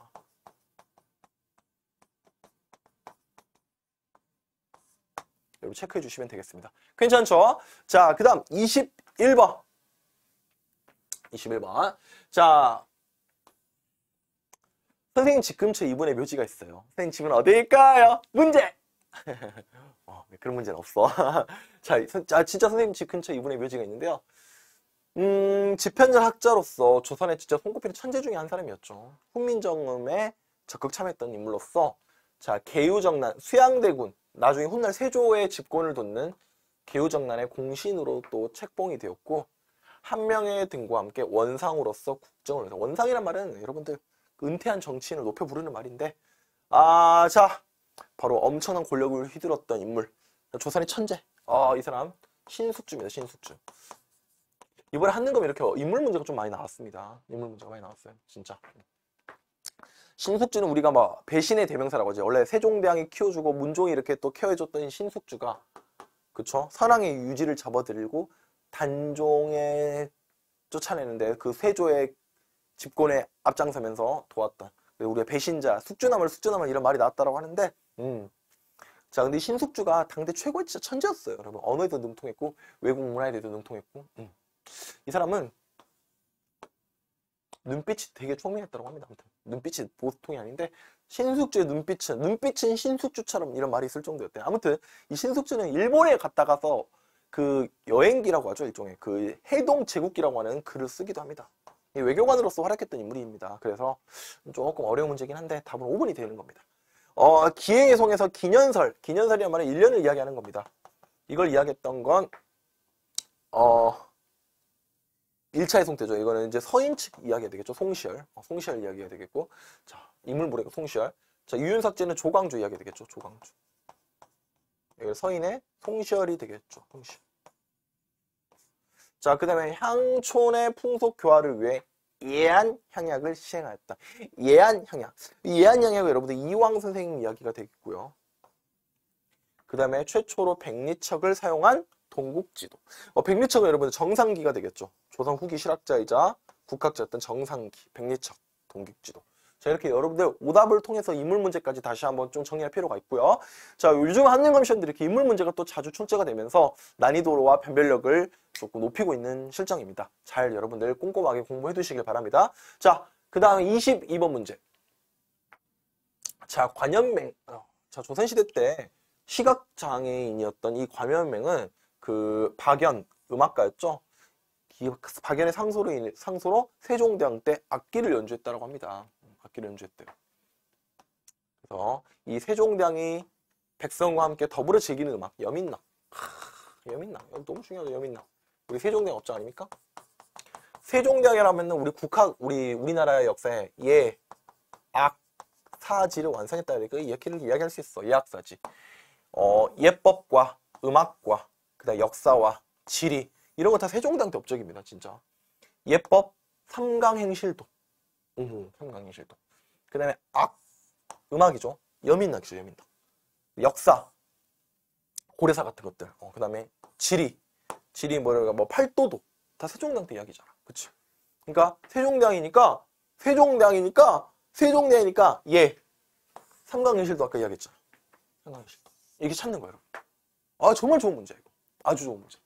여러분 체크해 주시면 되겠습니다. 괜찮죠? 자, 그 다음 21번. 21번. 자, 선생님 집 근처 이분의 묘지가 있어요. 선생님 집은 어디일까요? 문제! 어, 네, 그런 문제는 없어. 자, 선, 아, 진짜 선생님 집 근처 에 이분의 묘지가 있는데요. 음, 집현전 학자로서 조선의 진짜 손꼽히는 천재 중에 한 사람이었죠. 훈민정음에 적극 참여했던 인물로서 자, 개우정난, 수양대군, 나중에 훗날 세조의 집권을 돕는 개우정난의 공신으로 또 책봉이 되었고 한 명의 등과 함께 원상으로서 국정을 해서 원상이란 말은 여러분들 은퇴한 정치인을 높여 부르는 말인데 아 자 바로 엄청난 권력을 휘둘었던 인물 조선의 천재 아 이 사람 신숙주입니다 신숙주 이번에 한능검 이렇게 인물 문제가 좀 많이 나왔습니다 인물 문제가 많이 나왔어요 진짜 신숙주는 우리가 막 배신의 대명사라고 하지 원래 세종대왕이 키워주고 문종이 이렇게 또 케어해줬던 신숙주가 그쵸 사랑의 유지를 잡아들이고 단종에 쫓아내는데 그 세조의 집권에 앞장서면서 도왔던 그 우리의 배신자 숙주나물 숙주나물 이런 말이 나왔다고 하는데 음. 자 근데 신숙주가 당대 최고의 진짜 천재였어요 여러분 언어에도 능통했고 외국 문화에 대해서 능통했고 음. 이 사람은 눈빛이 되게 총명했다고 합니다 아무튼 눈빛이 보통이 아닌데 신숙주의 눈빛은 눈빛은 신숙주처럼 이런 말이 있을 정도였대요 아무튼 이 신숙주는 일본에 갔다가서 그 여행기라고 하죠 일종의 그 해동 제국기라고 하는 글을 쓰기도 합니다 외교관으로서 활약했던 인물입니다. 그래서 조금 어려운 문제긴 한데 답은 5번이 되는 겁니다. 어, 기행의송에서 기년설, 기년설이란 말은 1년을 이야기하는 겁니다. 이걸 이야기했던 건 어, 1차 의송 때죠. 이거는 이제 서인 측 이야기가 되겠죠. 송시열. 어, 송시열 이야기가 되겠고 자, 인물모래가 송시열. 자, 유윤석제는 조광주 이야기가 되겠죠. 조광주. 이걸 예, 서인의 송시열이 되겠죠. 송시열. 자, 그 다음에 향촌의 풍속 교화를 위해 예안 향약을 시행하였다. 예안 향약. 예안 향약은 여러분들 이왕 선생님 이야기가 되겠고요. 그 다음에 최초로 백리척을 사용한 동국지도. 어, 백리척은 여러분들 정상기가 되겠죠. 조선 후기 실학자이자 국학자였던 정상기, 백리척, 동국지도. 자 이렇게 여러분들 오답을 통해서 인물 문제까지 다시 한번 좀 정리할 필요가 있고요. 자 요즘 한영감 시험들이 이렇게 인물 문제가 또 자주 출제가 되면서 난이도와 변별력을 조금 높이고 있는 실정입니다. 잘 여러분들 꼼꼼하게 공부해 두시길 바랍니다. 자그 다음 22번 문제. 자 관현맹 어, 자 조선시대 때 시각장애인이었던 이 관현맹은 그 박연 음악가였죠. 박연의 상소로, 인해, 상소로 세종대왕 때 악기를 연주했다고 합니다. 악기를 연주했대요. 그래서 이 세종대왕이 백성과 함께 더불어 즐기는 음악 여민락 하, 여민락 너무 중요하죠 여민락 우리 세종대왕 업자 아닙니까? 세종대왕이라면 우리 국학 우리 우리나라의 역사에 예악 사지를 완성했다 이렇게 그 이야기를 이야기할 수 있어 예악사지 어 예법과 음악과 그다음 역사와 지리 이런 거 다 세종대왕 때 업적입니다 진짜 예법 삼강행실도 음, 평강경실도. 그 다음에 악, 음악이죠. 여민낙이죠, 여민낙. 역사, 고래사 같은 것들. 어, 그 다음에 지리, 지리 뭐랄까, 뭐 팔도도. 다세종대왕때 이야기잖아. 그치? 그러니까 세종대왕이니까, 세종대왕이니까, 세종대왕이니까, 예. 삼강현실도 아까 이야기했잖아. 삼강현실도. 이게 찾는 거예요, 여러분. 아, 정말 좋은 문제야, 이거. 아주 좋은 문제.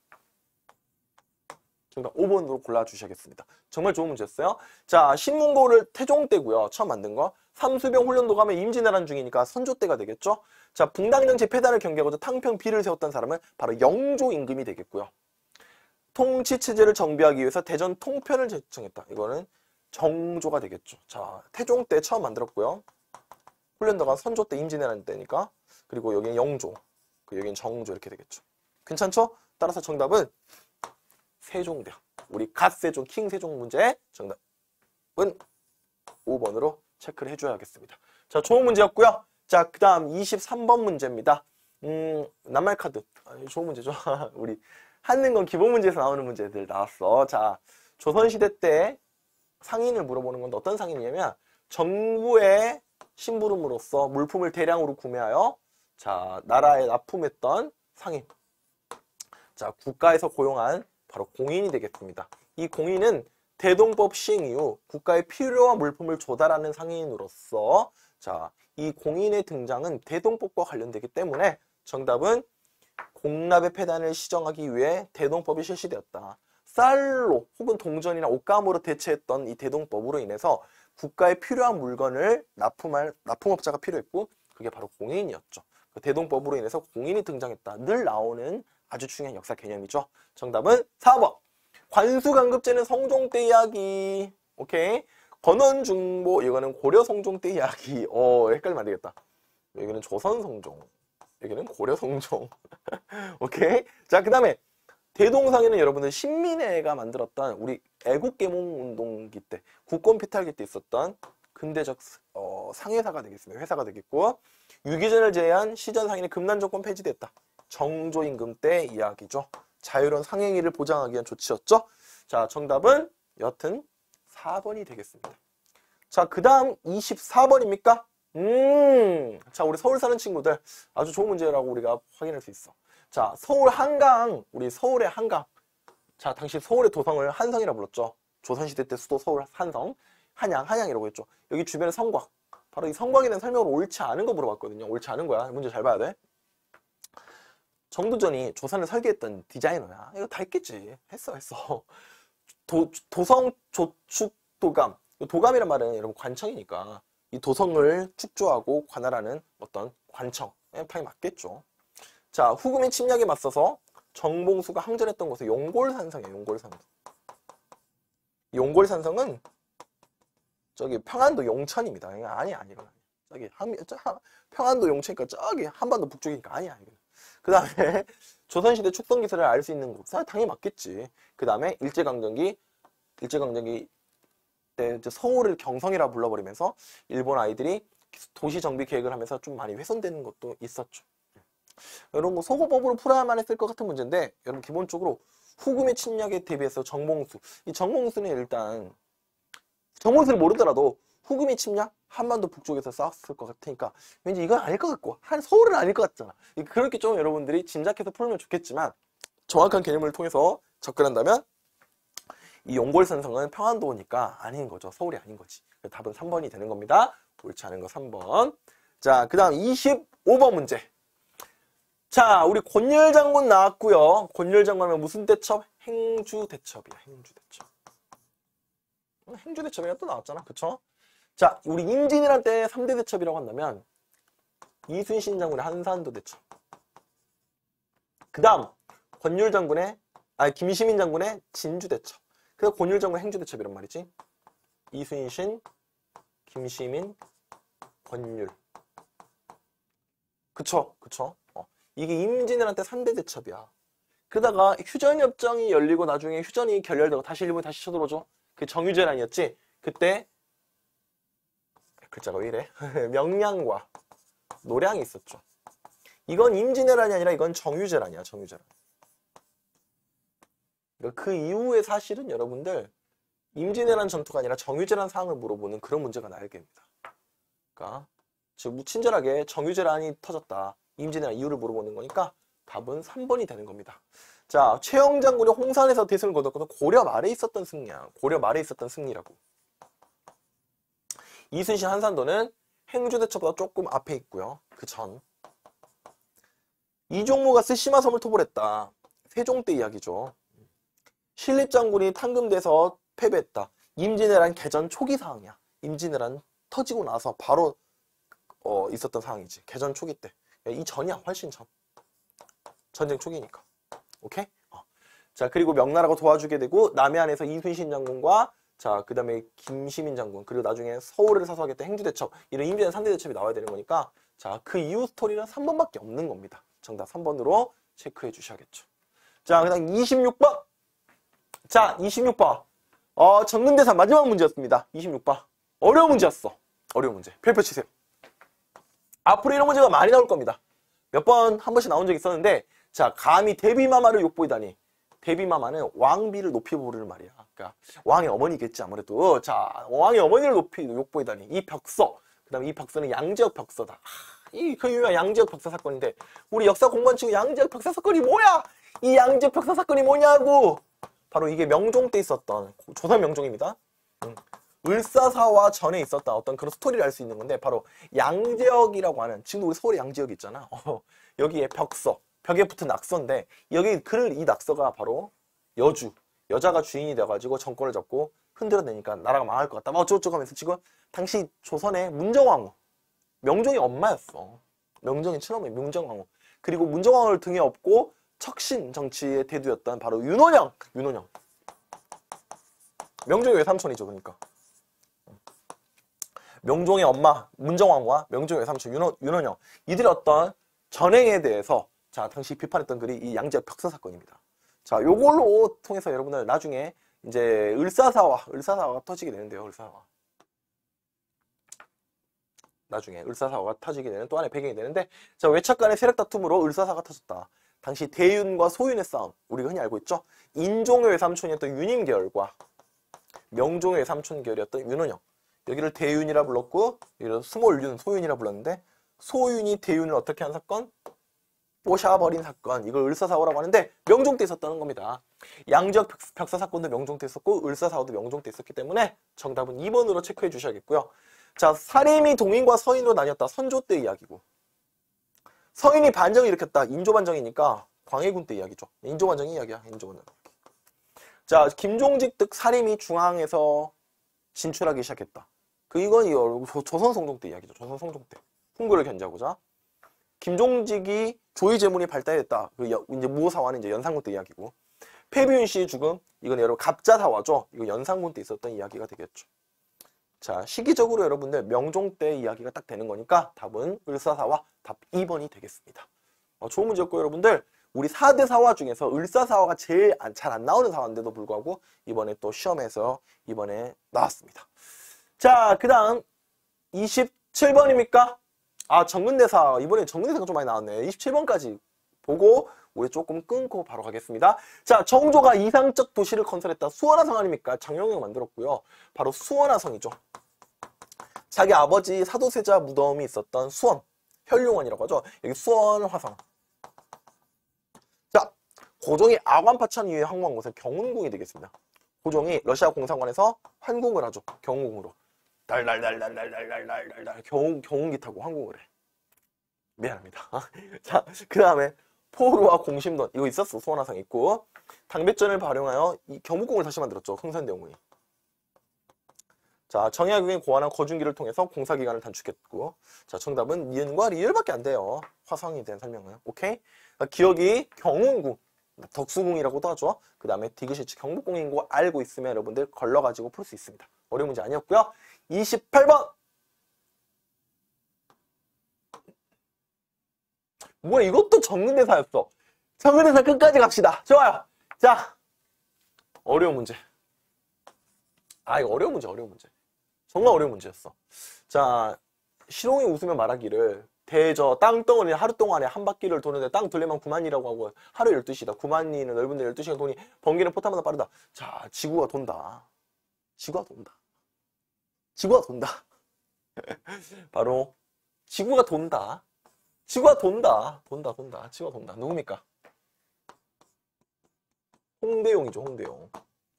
정답 5번으로 골라주셔야겠습니다. 정말 좋은 문제였어요. 자, 신문고를 태종 때고요. 처음 만든 거. 삼수병 훈련도 가면 임진왜란 중이니까 선조 때가 되겠죠. 자, 붕당정 제패단을 경계하고자 탕평 비를 세웠던 사람은 바로 영조 임금이 되겠고요. 통치 체제를 정비하기 위해서 대전 통편을 제청했다 이거는 정조가 되겠죠. 자, 태종 때 처음 만들었고요. 훈련도가 선조 때 임진왜란 때니까. 그리고 여기는 영조, 여기는 정조 이렇게 되겠죠. 괜찮죠? 따라서 정답은 세종대왕. 우리 갓세종, 킹세종 문제 정답은 5번으로 체크를 해줘야겠습니다. 자, 좋은 문제였고요. 자, 그 다음 23번 문제입니다. 음, 낱말카드. 아니, 좋은 문제죠. 우리 한능건 기본 문제에서 나오는 문제들 나왔어. 자, 조선시대 때 상인을 물어보는 건데 어떤 상인이냐면 정부의 심부름으로써 물품을 대량으로 구매하여 자 나라에 납품했던 상인 자 국가에서 고용한 바로 공인이 되겠습니다. 이 공인은 대동법 시행 이후 국가에 필요한 물품을 조달하는 상인으로서 자, 이 공인의 등장은 대동법과 관련되기 때문에 정답은 공납의 폐단을 시정하기 위해 대동법이 실시되었다. 쌀로 혹은 동전이나 옷감으로 대체했던 이 대동법으로 인해서 국가에 필요한 물건을 납품할 납품업자가 필요했고 그게 바로 공인이었죠. 그 대동법으로 인해서 공인이 등장했다. 늘 나오는 아주 중요한 역사 개념이죠. 정답은 4번. 관수강급제는 성종 때 이야기. 오케이. 건원중보 이거는 고려 성종 때 이야기. 어 헷갈리면 안 되겠다. 여기는 조선 성종. 여기는 고려 성종. 오케이. 자, 그 다음에 대동상에는 여러분들 신민회가 만들었던 우리 애국계몽운동기때 국권 피탈기 때 있었던 근대적 어, 상회사가 되겠습니다. 회사가 되겠고 유기전을 제외한 시전상인의 금난조건 폐지됐다. 정조임금 때 이야기죠. 자유로운 상행위를 보장하기 위한 조치였죠. 자, 정답은 여튼 4번이 되겠습니다. 자, 그 다음 24번입니까? 음, 자, 우리 서울 사는 친구들 아주 좋은 문제라고 우리가 확인할 수 있어. 자, 서울 한강, 우리 서울의 한강. 자, 당시 서울의 도성을 한성이라 불렀죠. 조선시대 때 수도 서울 한성, 한양, 한양이라고 했죠. 여기 주변에 성곽. 바로 이성곽이라는 설명으로 옳지 않은 거 물어봤거든요. 옳지 않은 거야. 문제 잘 봐야 돼. 정도전이 조선을 설계했던 디자이너야. 이거 다 했겠지. 했어, 했어. 도, 도성 조축 도감. 도감이란 말은 여러분 관청이니까 이 도성을 축조하고 관할하는 어떤 관청. 예, 당연히 맞겠죠. 자, 후금인 침략에 맞서서 정봉수가 항전했던 곳은 용골산성이야, 용골산성. 용골산성은 저기 평안도 용천입니다. 아니, 아니 저기 한, 평안도 용천이니까 저기 한반도 북쪽이니까 아니, 아니 그 다음에 조선시대 축성 기사를 알 수 있는 곳, 아, 당연히 맞겠지. 그 다음에 일제강점기, 일제강점기 때 이제 서울을 경성이라 불러버리면서 일본 아이들이 도시 정비 계획을 하면서 좀 많이 훼손되는 것도 있었죠. 이런 거뭐 소고법으로 풀어야만 했을 것 같은 문제인데 여러분 기본적으로 후금의 침략에 대비해서 정몽수 이 정몽수는 일단 정몽수를 모르더라도 후금의 침략 한반도 북쪽에서 싸웠을 것 같으니까 왠지 이건 아닐 것 같고 한 서울은 아닐 것 같잖아. 그렇게 좀 여러분들이 짐작해서 풀면 좋겠지만 정확한 개념을 통해서 접근한다면 이 용골산성은 평안도니까 아닌 거죠. 서울이 아닌 거지. 그 답은 3번이 되는 겁니다. 옳지 않은 거 3번. 자, 그 다음 25번 문제. 자, 우리 권율 장군 나왔고요. 권율 장군 은 무슨 대첩? 행주 대첩이야. 행주 대첩. 어, 행주 대첩이야또 나왔잖아. 그쵸? 자, 우리 임진왜란 때 3대 대첩이라고 한다면 이순신 장군의 한산도 대첩. 그다음 권율 장군의 아 김시민 장군의 진주 대첩. 그래서 권율 장군 행주 대첩 이란 말이지. 이순신, 김시민, 권율. 그쵸, 그쵸. 어. 이게 임진왜란 때 3대 대첩이야. 그러다가 휴전협정이 열리고 나중에 휴전이 결렬되고 다시 일본이 다시 쳐들어오죠. 그 정유재란이었지. 그때 글자가 왜 이래? 명량과 노량이 있었죠. 이건 임진왜란이 아니라 이건 정유재란이야. 정유재란. 그러니까 그 이후에 사실은 여러분들 임진왜란 전투가 아니라 정유재란 상황을 물어보는 그런 문제가 나게입니다 그러니까 즉 친절하게 정유재란이 터졌다. 임진왜란 이유를 물어보는 거니까 답은 3번이 되는 겁니다. 자, 최영 장군이 홍산에서 대승을 거뒀거든 고려 말에 있었던 승리야. 고려 말에 있었던 승리라고. 이순신 한산도는 행주대첩보다 조금 앞에 있고요. 그 전. 이종무가 쓰시마섬을 토벌했다. 세종 때 이야기죠. 신립장군이 탕금돼서 패배했다. 임진왜란 개전 초기 상황이야. 임진왜란 터지고 나서 바로 어, 있었던 상황이지. 개전 초기 때. 이 전이야. 훨씬 전. 전쟁 초기니까. 오케이? 어. 자 그리고 명나라가 도와주게 되고 남해안에서 이순신 장군과 자, 그 다음에 김시민 장군, 그리고 나중에 서울을 사수하겠다 행주대첩, 이런 임대한 3대 대첩이 나와야 되는 거니까, 자, 그 이후 스토리는 3번밖에 없는 겁니다. 정답 3번으로 체크해 주셔야겠죠. 자, 그 다음 26번! 자, 26번. 어, 정근대사 마지막 문제였습니다. 26번. 어려운 문제였어. 어려운 문제. 펼표 치세요. 앞으로 이런 문제가 많이 나올 겁니다. 몇 번, 한 번씩 나온 적이 있었는데, 자, 감히 데뷔마마를 욕보이다니. 데뷔마마는 왕비를 높이 부르는 말이야. 그러니까 왕의 어머니겠지 아무래도 자 왕의 어머니를 높이 욕보이다니 이 벽서 그다음에 이 벽서는 양재역 벽서다 아, 이그 유명한 양재역 벽서 사건인데 우리 역사 공부한 친구 양재역 벽서 사건이 뭐야 이양재역 벽서 사건이 뭐냐고 바로 이게 명종 때 있었던 조선 명종입니다 응. 음, 을사사와 전에 있었던 어떤 그런 스토리를 알 수 있는 건데 바로 양재역이라고 하는 지금 우리 서울의 양재역 있잖아 어, 여기에 벽서 벽에 붙은 낙서인데 여기 그이 낙서가 바로 여주 여자가 주인이 돼가지고 정권을 잡고 흔들어내니까 나라가 망할 것 같다. 막 어쩌고저쩌고 하면서 지금 당시 조선의 문정왕후 명종의 엄마였어. 명종의 친어머니 명정왕후 그리고 문정왕후를 등에 업고 척신 정치의 태두였던 바로 윤원영 윤원영 명종의 외삼촌이죠 그러니까 명종의 엄마 문정왕후와 명종의 외삼촌 윤원, 윤원영 이들의 어떤 전행에 대해서 자 당시 비판했던 글이 이 양재 벽사 사건입니다. 자, 요걸로 통해서 여러분들 나중에 이제 을사사화, 을사사화가 터지게 되는데요. 을사사화. 나중에 을사사화가 터지게 되는 또 하나의 배경이 되는데 자, 외척 간의 세력 다툼으로 을사사가 터졌다. 당시 대윤과 소윤의 싸움, 우리가 흔히 알고 있죠. 인종의 외삼촌이었던 윤임결과 명종의 외삼촌 결이었던 윤원영. 여기를 대윤이라 불렀고 여기를 스몰윤, 소윤이라 불렀는데 소윤이 대윤을 어떻게 한 사건? 꼬셔버린 사건 이걸 을사사오라고 하는데 명종 때 있었다는 겁니다. 양적 벽사 사건도 명종 때 있었고 을사사오도 명종 때 있었기 때문에 정답은 2번으로 체크해 주셔야겠고요. 자 사림이 동인과 서인으로 나뉘었다. 선조 때 이야기고 서인이 반정을 일으켰다. 인조반정이니까 광해군 때 이야기죠. 인조반정 이야기야. 인조반정. 자 김종직 득 사림이 중앙에서 진출하기 시작했다. 그 이건 이 조선성종 때 이야기죠. 조선성종 때. 훈구를 견제하고자. 김종직이 조이 제문이 발달했다. 그리 이제 무호사화는 이제 연산군 때 이야기고 페비윤 씨의 죽음 이건 여러분 갑자사화죠. 이거 연산군 때 있었던 이야기가 되겠죠. 자 시기적으로 여러분들 명종 때 이야기가 딱 되는 거니까 답은 을사사화 답 2번이 되겠습니다. 어, 좋은 문제였고 여러분들 우리 4대 사화 중에서 을사사화가 제일 잘 안 나오는 사화인데도 불구하고 이번에 또 시험에서 이번에 나왔습니다. 자, 그 다음 27번입니까? 아 정근대사 이번에 정근대사가 좀 많이 나왔네 27번까지 보고 우리 조금 끊고 바로 가겠습니다 자 정조가 이상적 도시를 건설했다 수원화성 아닙니까 장영영 만들었고요 바로 수원화성이죠 자기 아버지 사도세자 무덤이 있었던 수원 현룡원이라고 하죠 여기 수원화성 자 고종이 아관파천 이후에 항공한 곳은 경운궁이 되겠습니다 고종이 러시아 공산관에서 환궁을 하죠 경운궁으로 달달달달달달달달달 경운 경운기 타고 항공을 해. 미안합니다. 자, 그 다음에 포로와 공심돈 이거 있었어 소원화상 있고 당배전을 발용하여 이 경복궁을 다시 만들었죠 흥선대원군이. 자, 정약용이 고안한 거중기를 통해서 공사 기간을 단축했고, 자, 정답은 니은과 리을밖에 안 돼요. 화성에 대한 설명은 오케이. 그러니까 기억이 경운궁. 덕수궁이라고도 하죠. 그 다음에 디귿이 경복궁인 거 알고 있으면 여러분들 걸러가지고 풀 수 있습니다. 어려운 문제 아니었고요. 28번 뭐야 이것도 정근대사였어 정근대사 끝까지 갑시다 좋아요 자 어려운 문제 아 이거 어려운 문제 어려운 문제 정말 어려운 문제였어 자시동이웃으면 말하기를 대저 땅덩어리 하루 동안에 한 바퀴를 도는데 땅 둘레만 9만이라고 하고 하루 12시다 9만이는 넓은데 12시간 도니 번개는 포탄보다 빠르다 자 지구가 돈다 지구가 돈다 지구가 돈다. 바로 지구가 돈다. 지구가 돈다. 돈다, 돈다. 지구가 돈다. 누굽니까? 홍대용이죠, 홍대용.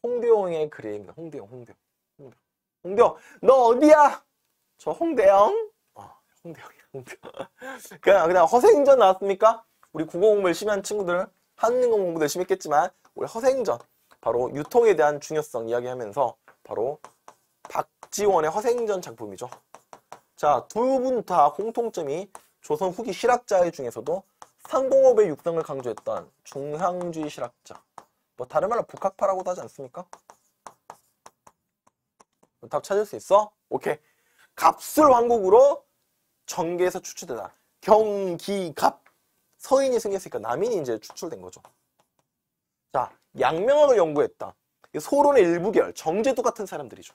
홍대용의 그림입니다 홍대용, 홍대용. 홍대용. 홍대용, 너 어디야? 저 홍대영. 어, 홍대영이야, 홍대영. 그냥, 그냥 허생전 나왔습니까? 우리 국어 공부를 심한 친구들, 한국어 공부도 심했겠지만, 우리 허생전. 바로 유통에 대한 중요성 이야기하면서 바로 박지원의 허생전 작품이죠. 자, 두 분 다 공통점이 조선 후기 실학자 중에서도 상공업의 육성을 강조했던 중상주의 실학자. 뭐 다른 말로 복학파라고도 하지 않습니까? 뭐 답 찾을 수 있어? 오케이. 값을 왕국으로 전개에서 추출되다. 경기갑. 서인이 생겼으니까 남인이 이제 추출된 거죠. 자, 양명학을 연구했다. 소론의 일부결, 정제도 같은 사람들이죠.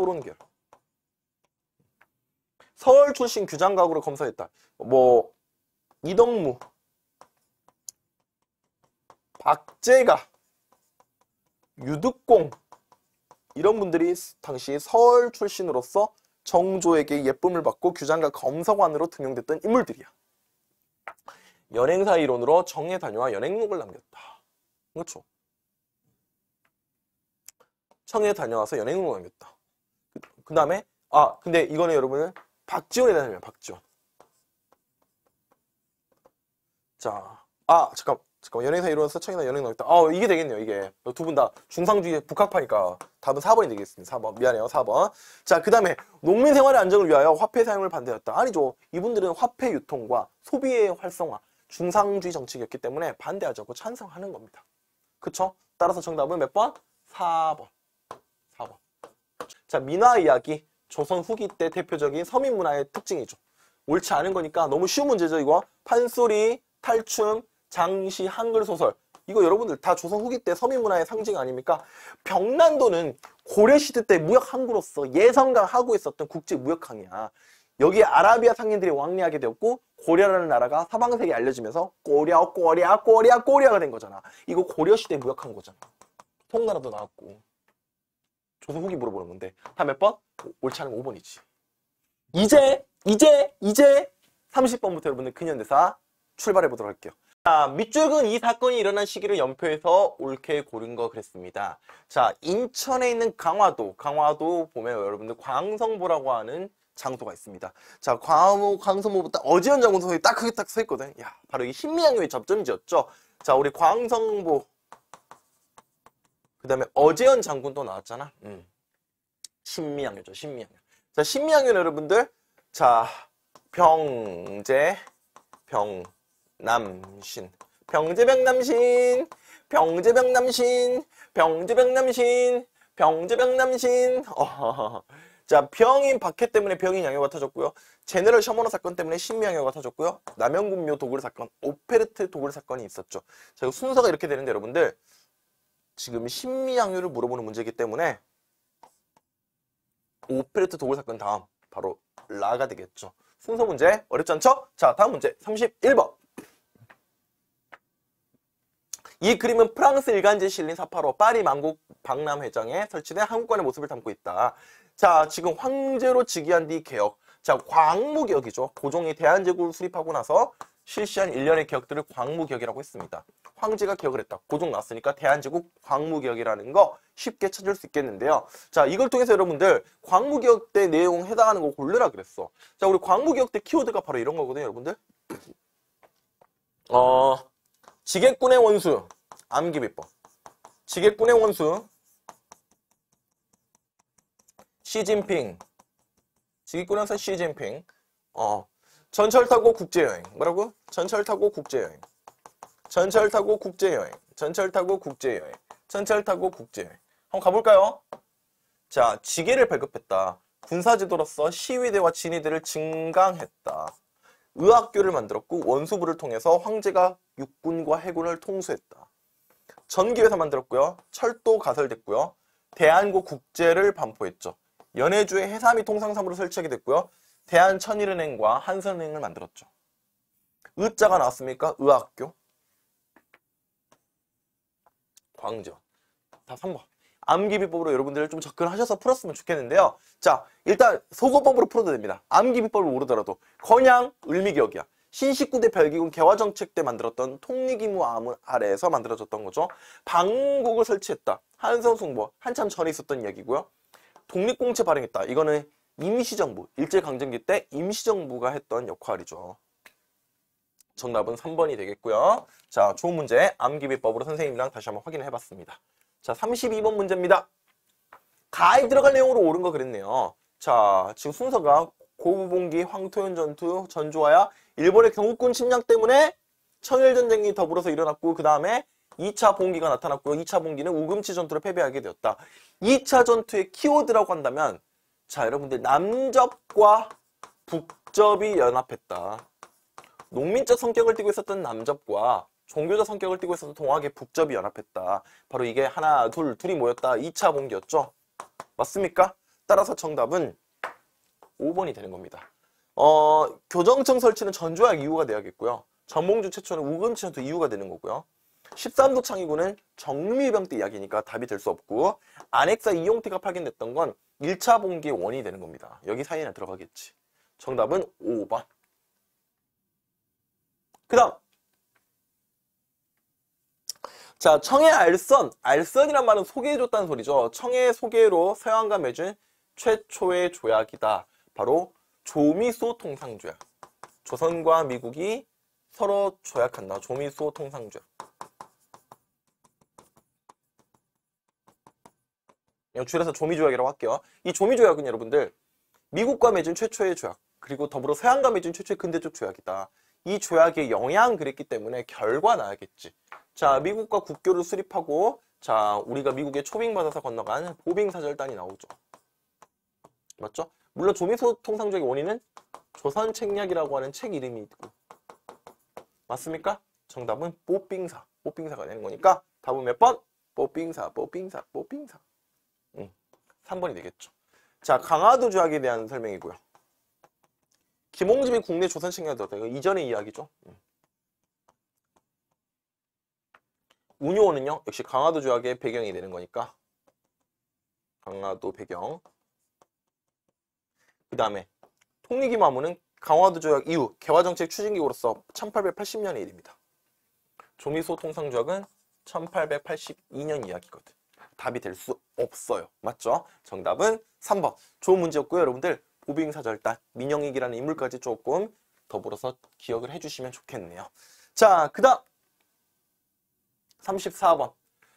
토론결. 서울 출신 규장각으로 검사했다. 뭐 이덕무, 박재가, 유득공 이런 분들이 당시 서울 출신으로서 정조에게 예쁨을 받고 규장각 검사관으로 등용됐던 인물들이야. 연행사 이론으로 정에다녀와 연행록을 남겼다. 그렇죠. 청에 다녀와서 연행을 남겼다. 그 다음에 아 근데 이거는 여러분은 박지원에 대한 설명 박지원 자 아 잠깐 잠깐 연예사 이론에서 창이나 연예인 나왔다 아 어, 이게 되겠네요 이게 두 분 다 중상주의 북학파니까 답은 4번이 되겠습니다 4번 미안해요 4번 자그 다음에 농민 생활의 안정을 위하여 화폐 사용을 반대했다 아니죠 이분들은 화폐 유통과 소비의 활성화 중상주의 정책이었기 때문에 반대하지 않고 찬성하는 겁니다 그쵸 따라서 정답은 몇 번? 4번 자, 민화 이야기, 조선 후기 때 대표적인 서민 문화의 특징이죠. 옳지 않은 거니까 너무 쉬운 문제죠, 이거. 판소리, 탈춤, 장시, 한글 소설. 이거 여러분들 다 조선 후기 때 서민 문화의 상징 아닙니까? 병난도는 고려 시대 때 무역 항구로서 예선강 하고 있었던 국제 무역항이야. 여기에 아라비아 상인들이 왕래하게 되었고 고려라는 나라가 사방세계에 알려지면서 꼬려 꼬려 꼬려 꼬려가 된 거잖아. 이거 고려 시대 무역항 거잖아. 통나라도 나왔고. 조선 후기 물어보는 건데 한 몇 번? 그 옳지 않은 5번이지. 이제 이제 이제 30번부터 여러분들 근현대사 그 출발해 보도록 할게요. 자, 밑줄은 이 사건이 일어난 시기를 연표해서 옳게 고른 거 그랬습니다. 자, 인천에 있는 강화도, 강화도 보면 여러분들 광성보라고 하는 장소가 있습니다. 자, 광호, 광성보보다 어지연 장군소이딱 크게 딱서 있거든. 야, 바로 이신미양의 접점지였죠. 자, 우리 광성보 그 다음에 어재현 장군도 나왔잖아. 음. 신미양요죠. 신미양요. 자, 신미양요 는 여러분들. 자, 병제, 병, 남신. 병제병남신, 병제병남신, 병제병남신, 병제병남신. 어, 자, 병인 박해 때문에 병인 양요가 터졌고요. 제네럴 셔머너 사건 때문에 신미양요가 터졌고요. 남영군묘 도굴 사건, 오페르트 도굴 사건이 있었죠. 자, 이 순서가 이렇게 되는데 여러분들. 지금 심리양유를 물어보는 문제이기 때문에 오페르트 도굴 사건 다음 바로 라가 되겠죠. 순서 문제 어렵지 않죠? 자 다음 문제 31번 이 그림은 프랑스 일간지에 실린 사파로 파리 망국 박람회장에 설치된 한국관의 모습을 담고 있다. 자 지금 황제로 즉위한 뒤 개혁 자 광무개혁이죠. 고종이 대한제국을 수립하고 나서 실시한 일련의 개혁들을 광무개혁이라고 했습니다. 황제가 개혁을 했다. 고종 났으니까 대한제국 광무개혁이라는 거 쉽게 찾을 수 있겠는데요. 자, 이걸 통해서 여러분들 광무개혁 때 내용 해당하는 거골르라 그랬어. 자, 우리 광무개혁 때 키워드가 바로 이런 거거든요, 여러분들. 어, 지게꾼의 원수, 암기비법. 지게꾼의 원수, 시진핑. 지게꾼에서 시진핑. 어, 전철 타고 국제여행. 뭐라고? 전철 타고 국제여행. 전철 타고 국제여행. 전철 타고 국제여행. 전철 타고 국제여행. 한번 가볼까요? 자, 지게를 발급했다. 군사지도로서 시위대와 진위대를 증강했다. 의학교를 만들었고 원수부를 통해서 황제가 육군과 해군을 통수했다. 전기회사 만들었고요. 철도 가설됐고요. 대한고 국제를 반포했죠. 연해주의 해삼이 통상삼으로 설치하게 됐고요. 대한천일은행과 한선은행을 만들었죠. 의자가 나왔습니까? 의학교. 광주. 다 3번. 암기비법으로 여러분들 좀 접근하셔서 풀었으면 좋겠는데요. 자, 일단 소거법으로 풀어도 됩니다. 암기비법을 모르더라도. 건양, 을미격이야. 신식구대 별기군 개화정책 때 만들었던 통리기무 암 아래에서 만들어졌던 거죠. 방국을 설치했다. 한성숭보. 한참 전에 있었던 이야기고요. 독립공채 발행했다. 이거는 임시정부, 일제강점기 때 임시정부가 했던 역할이죠. 정답은 3번이 되겠고요. 자, 좋은 문제 암기비법으로 선생님이랑 다시 한번 확인을 해봤습니다. 자, 32번 문제입니다. 가에 들어갈 내용으로 옳은 거 그랬네요. 자, 지금 순서가 고부봉기, 황토현 전투, 전주와야 일본의 경국군 침략 때문에 청일전쟁이 더불어서 일어났고 그 다음에 2차 봉기가 나타났고요. 2차 봉기는 우금치 전투를 패배하게 되었다. 2차 전투의 키워드라고 한다면 자 여러분들 남접과 북접이 연합했다. 농민적 성격을 띠고 있었던 남접과 종교적 성격을 띠고 있었던 동학의 북접이 연합했다. 바로 이게 하나 둘 둘이 모였다. 2차 봉기였죠. 맞습니까? 따라서 정답은 5번이 되는 겁니다. 어, 교정청 설치는 전조약 이유가 되야겠고요. 전봉주 최초는 우금치전투 이유가 되는 거고요. 13도 창의군은 정밀병 때 이야기니까 답이 될 수 없고 안핵사 이용태가 파견됐던 건 1차 봉기의 원인이 되는 겁니다. 여기 사이에는 들어가겠지. 정답은 5번. 그 다음 자 청의 알선, 알선이란 말은 소개해줬다는 소리죠. 청의 소개로 서양과 맺은 최초의 조약이다. 바로 조미소 통상조약. 조선과 미국이 서로 조약한다. 조미소 통상조약. 줄여서 조미조약이라고 할게요. 이 조미조약은 여러분들 미국과 맺은 최초의 조약 그리고 더불어 서양과 맺은 최초의 근대적 조약이다. 이 조약의 영향 그랬기 때문에 결과 나야겠지. 자 미국과 국교를 수립하고 자 우리가 미국에 초빙받아서 건너간 보빙사절단이 나오죠. 맞죠? 물론 조미소 통상적인 원인은 조선책략이라고 하는 책 이름이 있고 맞습니까? 정답은 뽀빙사 뽀빙사가 되는 거니까 답은 몇 번? 뽀빙사 뽀빙사 뽀빙사 3번이 되겠죠. 자, 강화도 조약에 대한 설명이고요. 김홍집이 국내 조선신경에 들었다. 이 이전의 이야기죠. 음. 운요원은요 역시 강화도 조약의 배경이 되는 거니까 강화도 배경 그 다음에 통일기 마무는 강화도 조약 이후 개화정책 추진기구로서 1880년의 일입니다. 조미소 통상조약은 1882년 이야기거든. 답이 될수 없어요. 맞죠? 정답은 3번. 좋은 문제였고요. 여러분들 보빙사절단, 민영익이라는 인물까지 조금 더불어서 기억을 해주시면 좋겠네요. 자, 그 다음 34번.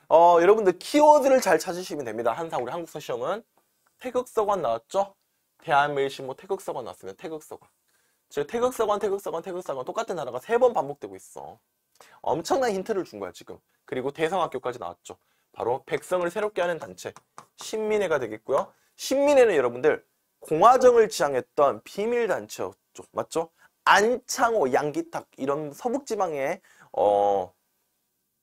어, 여러분들 키워드를 잘 찾으시면 됩니다. 항상 우리 한국사 시험은 태극서관 나왔죠? 대한매일신문 태극서관 나왔으면 태극서관. 지금 태극서관, 태극서관, 태극서관 똑같은 단어가 세번 반복되고 있어. 엄청난 힌트를 준 거야, 지금. 그리고 대성학교까지 나왔죠. 바로 백성을 새롭게 하는 단체 신민회가 되겠고요. 신민회는 여러분들 공화정을 지향했던 비밀단체였죠. 맞죠? 안창호, 양기탁 이런 서북지방의 어,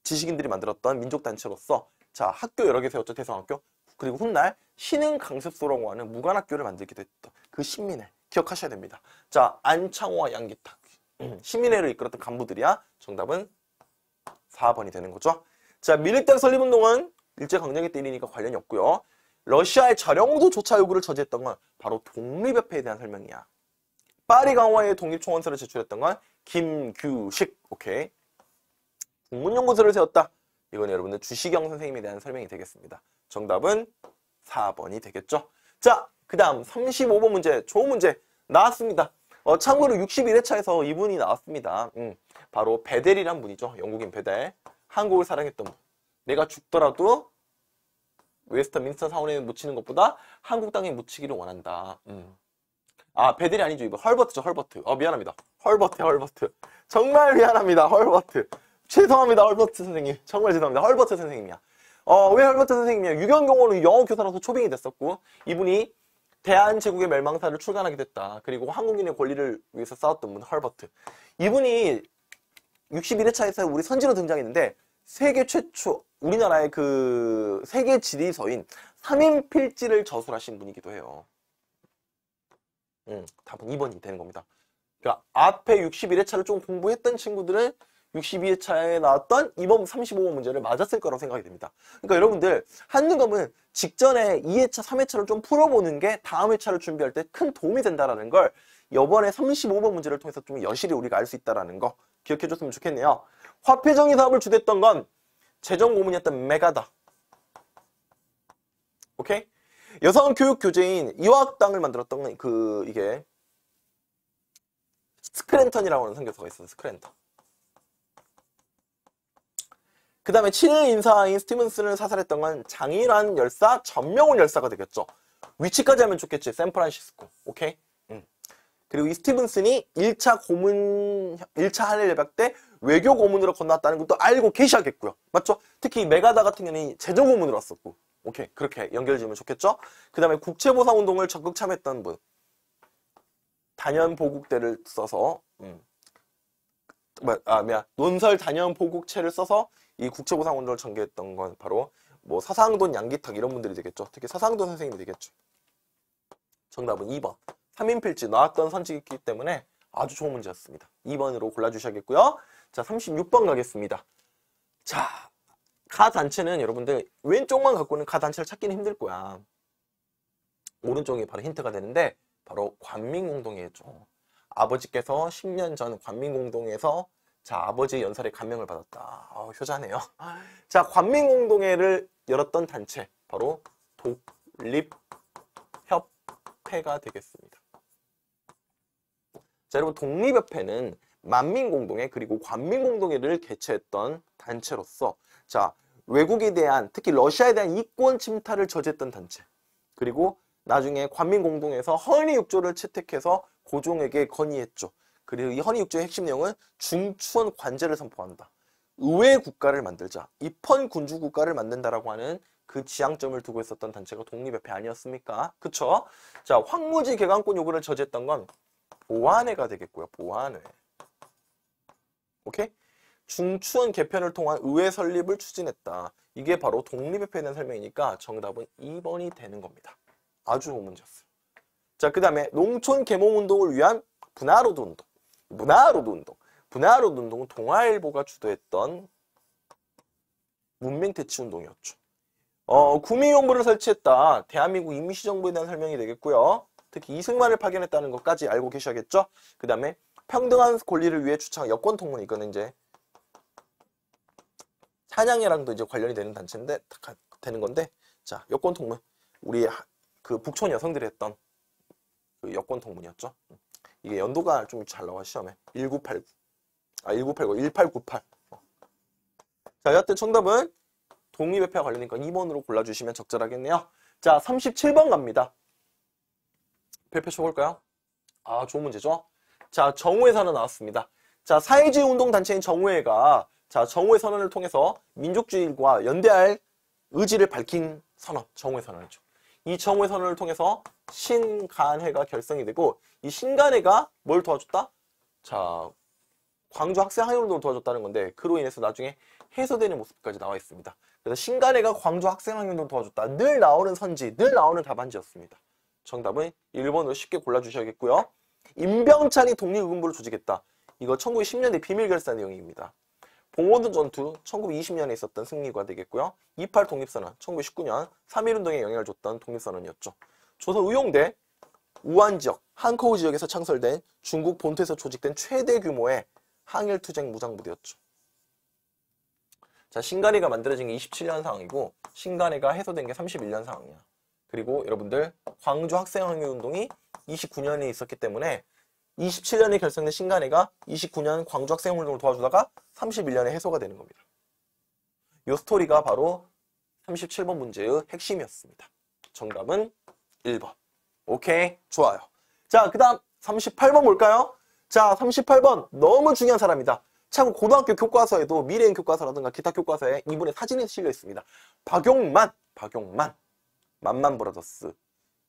지식인들이 만들었던 민족단체로서 자 학교 여러 개 세웠죠. 대성학교. 그리고 훗날 신흥 강습소라고 하는 무관학교를 만들기도 했던 그 신민회 기억하셔야 됩니다. 자 안창호와 양기탁 음, 신민회를 이끌었던 간부들이야 정답은 4번이 되는 거죠. 자, 밀립당 설립운동은 일제강점기 때리니까 관련이 없고요. 러시아의 자령도조차 요구를 저지했던 건 바로 독립협회에 대한 설명이야. 파리 강화의 독립청원서를 제출했던 건 김규식. 오케이. 국문연구소를 세웠다. 이건 여러분들 주시경 선생님에 대한 설명이 되겠습니다. 정답은 4번이 되겠죠. 자, 그 다음 35번 문제, 좋은 문제 나왔습니다. 어, 참고로 61회차에서 이분이 나왔습니다. 음, 바로 베델이란 분이죠. 영국인 베델. 한국을 사랑했던 분. 내가 죽더라도 웨스터민스터 사원에 묻히는 것보다 한국 땅에 묻히기를 원한다. 음. 아 베델이 아니죠 이거 헐버트죠 헐버트. 어 미안합니다 헐버트 헐버트. 정말 미안합니다 헐버트. 죄송합니다 헐버트 선생님. 정말 죄송합니다 헐버트 선생님이야. 어왜 헐버트 선생님이야? 유경경으로 영어 교사로서 초빙이 됐었고 이분이 대한제국의 멸망사를 출간하게 됐다. 그리고 한국인의 권리를 위해서 싸웠던 분 헐버트. 이분이 61회차에서 우리 선지로 등장했는데 세계 최초 우리나라의 그 세계 지리서인 3인 필지를 저술하신 분이기도 해요. 음, 답은 2번이 되는 겁니다. 그러니까 앞에 61회차를 좀 공부했던 친구들은 62회차에 나왔던 2번 35번 문제를 맞았을 거라고 생각이 됩니다. 그러니까 여러분들 한능검은 직전에 2회차, 3회차를 좀 풀어보는 게 다음 회차를 준비할 때 큰 도움이 된다는걸 이번에 35번 문제를 통해서 좀 여실히 우리가 알 수 있다라는 거 기억해줬으면 좋겠네요. 화폐정의 사업을 주도했던 건 재정 고문이었던 메가다. 오케이? 여성 교육 교재인 이화학당을 만들었던 그 이게 스크랜턴이라고 하는 선교사가 있어요. 스크랜턴. 그 다음에 친일 인사인 스티븐슨을 사살했던 건 장일환 열사, 전명훈 열사가 되겠죠. 위치까지 하면 좋겠지. 샌프란시스코. 오케이? 그리고 이 스티븐슨이 1차 고문, 1차 할렐 협약 때 외교 고문으로 건너왔다는 것도 알고 계셔야겠고요. 맞죠? 특히 메가다 같은 경우는 재정 고문으로 왔었고. 오케이. 그렇게 연결지으면 좋겠죠? 그 다음에 국채보상 운동을 적극 참여했던 분. 단연 보국대를 써서, 음. 뭐, 아, 미안. 논설 단연 보국체를 써서 이 국채보상 운동을 전개했던 건 바로 뭐 서상돈, 양기탁 이런 분들이 되겠죠. 특히 사상돈 선생님이 되겠죠. 정답은 2번. 3인필지 나왔던 선지이기 때문에 아주 좋은 문제였습니다. 2번으로 골라주셔야겠고요. 자, 36번 가겠습니다. 자, 가 단체는 여러분들 왼쪽만 갖고는 가 단체를 찾기는 힘들 거야. 오른쪽이 바로 힌트가 되는데 바로 관민공동이겠죠. 아버지께서 10년 전 관민공동에서 자 아버지 의 연설에 감명을 받았다. 어, 효자네요. 자 관민공동회를 열었던 단체 바로 독립협회가 되겠습니다. 자 여러분 독립협회는 만민공동회 그리고 관민공동회를 개최했던 단체로서 자 외국에 대한 특히 러시아에 대한 이권 침탈을 저지했던 단체 그리고 나중에 관민공동회에서 허니육조를 채택해서 고종에게 건의했죠. 그리고 이 허니육조의 핵심 내용은 중추원 관제를 선포한다. 의회 국가를 만들자, 입헌 군주 국가를 만든다라고 하는 그 지향점을 두고 있었던 단체가 독립협회 아니었습니까? 그쵸? 자, 황무지 개강권 요구를 저지했던 건 보완회가 되겠고요. 보완회. 오케이? 중추원 개편을 통한 의회 설립을 추진했다. 이게 바로 독립협회에 대한 설명이니까 정답은 2번이 되는 겁니다. 아주 좋은 문제였어요. 자, 그 다음에 농촌 개몽운동을 위한 분화로드 운동. 분화로드 운동. 분화로드 운동은 동아일보가 주도했던 문맹태치 운동이었죠. 어, 구미용부를 설치했다. 대한민국 임시정부에 대한 설명이 되겠고요. 특히 이승만을 파견했다는 것까지 알고 계셔야겠죠? 그 다음에 평등한 권리를 위해 주창 여권 통문 이거는 이제 찬양이랑도 이제 관련이 되는 단체인데 되는 건데 자 여권 통문 우리 그 북촌 여성들이 했던 그 여권 통문이었죠. 음. 이게 연도가 좀 잘 나와 시험에 1989아1989 1898자 어. 여하튼 정답은 독립회표와 관련이니까 2번으로 골라주시면 적절하겠네요. 자 37번 갑니다. 발표 쳐볼까요? 아, 좋은 문제죠? 자, 정우회 선언 나왔습니다. 자, 사회주의 운동 단체인 정우회가 자, 정우회 선언을 통해서 민족주의와 연대할 의지를 밝힌 선언, 정우회 선언이죠. 이 정우회 선언을 통해서 신간회가 결성이 되고 이 신간회가 뭘 도와줬다? 자, 광주 학생 학년운동을 도와줬다는 건데 그로 인해서 나중에 해소되는 모습까지 나와 있습니다. 그래서 신간회가 광주 학생 학년운동 을 도와줬다. 늘 나오는 선지, 늘 나오는 답안지였습니다. 정답은 1번으로 쉽게 골라주셔야겠고요. 임병찬이 독립군부를 조직했다. 이거 1910년대 비밀결사 내용입니다. 봉오든 전투 1920년에 있었던 승리가 되겠고요. 28 독립선언 1919년 3.1운동에 영향을 줬던 독립선언이었죠. 조선 의용대 우한지역 한커우 지역에서 창설된 중국 본토에서 조직된 최대 규모의 항일투쟁 무장부대였죠. 자 신간이가 만들어진 게 27년 상황이고 신간이가 해소된 게 31년 상황이야. 그리고 여러분들 광주 학생혁명운동이 2 9년에 있었기 때문에 27년에 결성된 신간회가 29년 광주 학생운동을 도와주다가 31년에 해소가 되는 겁니다. 이 스토리가 바로 37번 문제의 핵심이었습니다. 정답은 1번. 오케이, 좋아요. 자, 그 다음 38번 볼까요? 자, 38번 너무 중요한 사람이다. 참고 고등학교 교과서에도 미래인 교과서라든가 기타 교과서에 이분의 사진이 실려 있습니다. 박용만, 박용만. 만만 브라더스,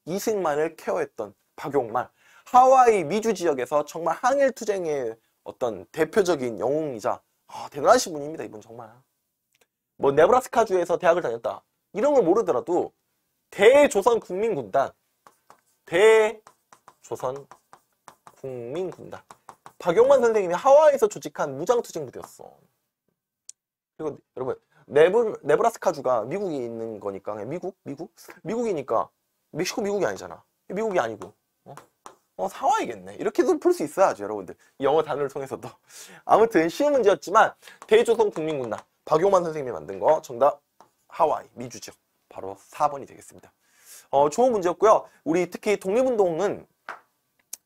이승만을 케어했던 박용만, 하와이 미주 지역에서 정말 항일 투쟁의 어떤 대표적인 영웅이자 아, 대단하신 분입니다. 이분 정말. 뭐 네브라스카주에서 대학을 다녔다. 이런 걸 모르더라도 대조선 국민군단, 대조선 국민군단. 박용만 선생님이 하와이에서 조직한 무장투쟁 부대였어. 그리고 여러분 네브, 네브라스카주가 미국이 있는 거니까 미국? 미국? 미국이니까 멕시코 미국이 아니잖아 미국이 아니고 어? 어사와이겠네 이렇게도 풀 수 있어야죠 여러분들 영어 단어를 통해서도 아무튼 쉬운 문제였지만 대조선 국민군단 박용만 선생님이 만든 거 정답 하와이 미주죠 바로 4번이 되겠습니다 어, 좋은 문제였고요 우리 특히 독립운동은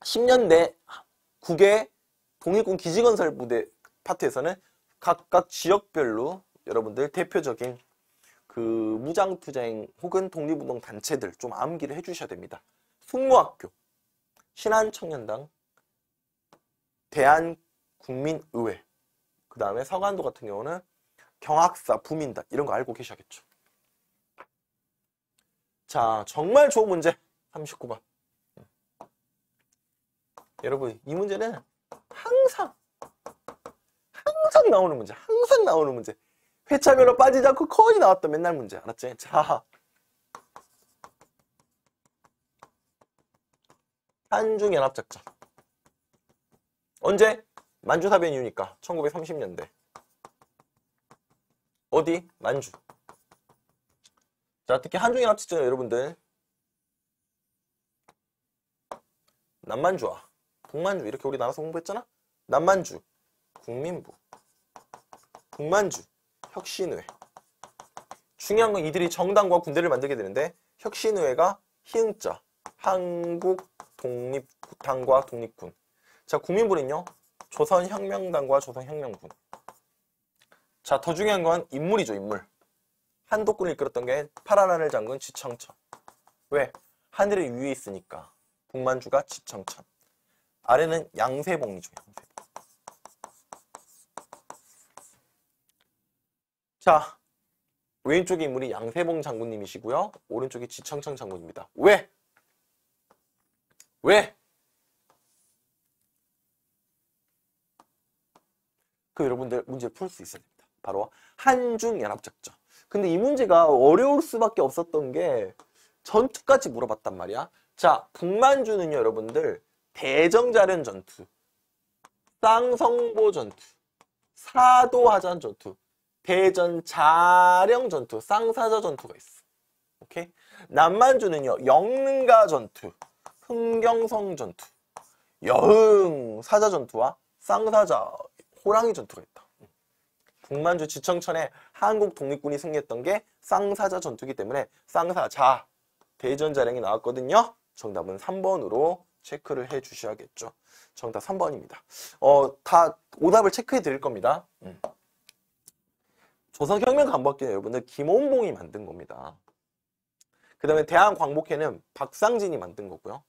10년대 국외 독립군 기지건설 부대 파트에서는 각각 지역별로 여러분들 대표적인 그 무장투쟁 혹은 독립운동 단체들 좀 암기를 해주셔야 됩니다. 숙모학교, 신한청년당, 대한국민의회, 그 다음에 서간도 같은 경우는 경학사, 부민단 이런 거 알고 계셔야겠죠. 자, 정말 좋은 문제 39번. 여러분, 이 문제는 항상 항상 나오는 문제, 항상 나오는 문제. 회차별로 빠지지 않고 거의 나왔던 맨날 문제 알았지? 자 한중연합작전 언제? 만주사변 이유니까 1930년대 어디? 만주 자 특히 한중연합작전 여러분들 남만주와 북만주 이렇게 우리 나눠서 공부했잖아? 남만주 국민부 북만주 혁신회. 중요한 건 이들이 정당과 군대를 만들게 되는데 혁신회가 희응자 한국 독립당과 독립군. 자 국민부는요 조선혁명당과 조선혁명군. 자 더 중요한 건 인물이죠 인물. 한독군을 이끌었던 게 파란하늘 장군 지청천. 왜? 하늘의 위에 있으니까. 북만주가 지청천. 아래는 양세봉이죠. 양세. 자, 왼쪽에 인물이 양세봉 장군님이시고요. 오른쪽이 지청창 장군입니다. 왜? 왜? 그 여러분들 문제 풀 수 있어야 됩니다. 바로 한중연합작전. 근데 이 문제가 어려울 수밖에 없었던 게 전투까지 물어봤단 말이야. 자, 북만주는요, 여러분들 대정자련 전투, 쌍성보 전투, 사도하전 전투 대전 자령 전투, 쌍사자 전투가 있어. 오케이? 남만주는요. 영릉가 전투, 흥경성 전투, 여흥 사자 전투와 쌍사자 호랑이 전투가 있다. 북만주 지청천에 한국 독립군이 승리했던 게 쌍사자 전투기 이 때문에 쌍사자 대전 자령이 나왔거든요. 정답은 3번으로 체크를 해 주셔야겠죠. 정답 3번입니다. 어, 다 오답을 체크해 드릴 겁니다. 음. 조선혁명 광복회는 여러분들 김원봉이 만든 겁니다. 그 다음에 네. 대한광복회는 박상진이 만든 거고요.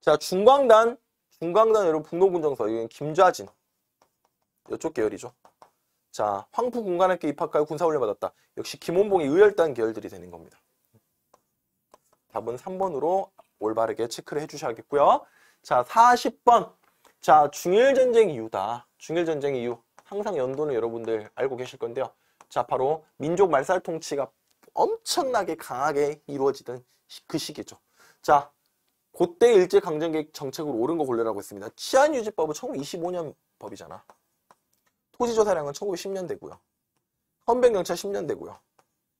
자 중광단 중광단 여러분 북노군정서 이건 김좌진 이쪽 계열이죠. 자 황푸 군관학교 입학하여 군사훈련 받았다. 역시 김원봉이 의열단 계열들이 되는 겁니다. 답은 3번으로 올바르게 체크를 해주셔야겠고요. 자, 40번. 자, 중일전쟁 이유다. 중일전쟁 이유. 항상 연도는 여러분들 알고 계실 건데요. 자, 바로 민족 말살 통치가 엄청나게 강하게 이루어지던 그 시기죠. 자, 그때 일제강점기획 정책으로 옳은 거 골라라고 했습니다. 치안유지법은 1925년 법이잖아. 토지조사량은 1910년대고요. 헌병경찰 10년대고요.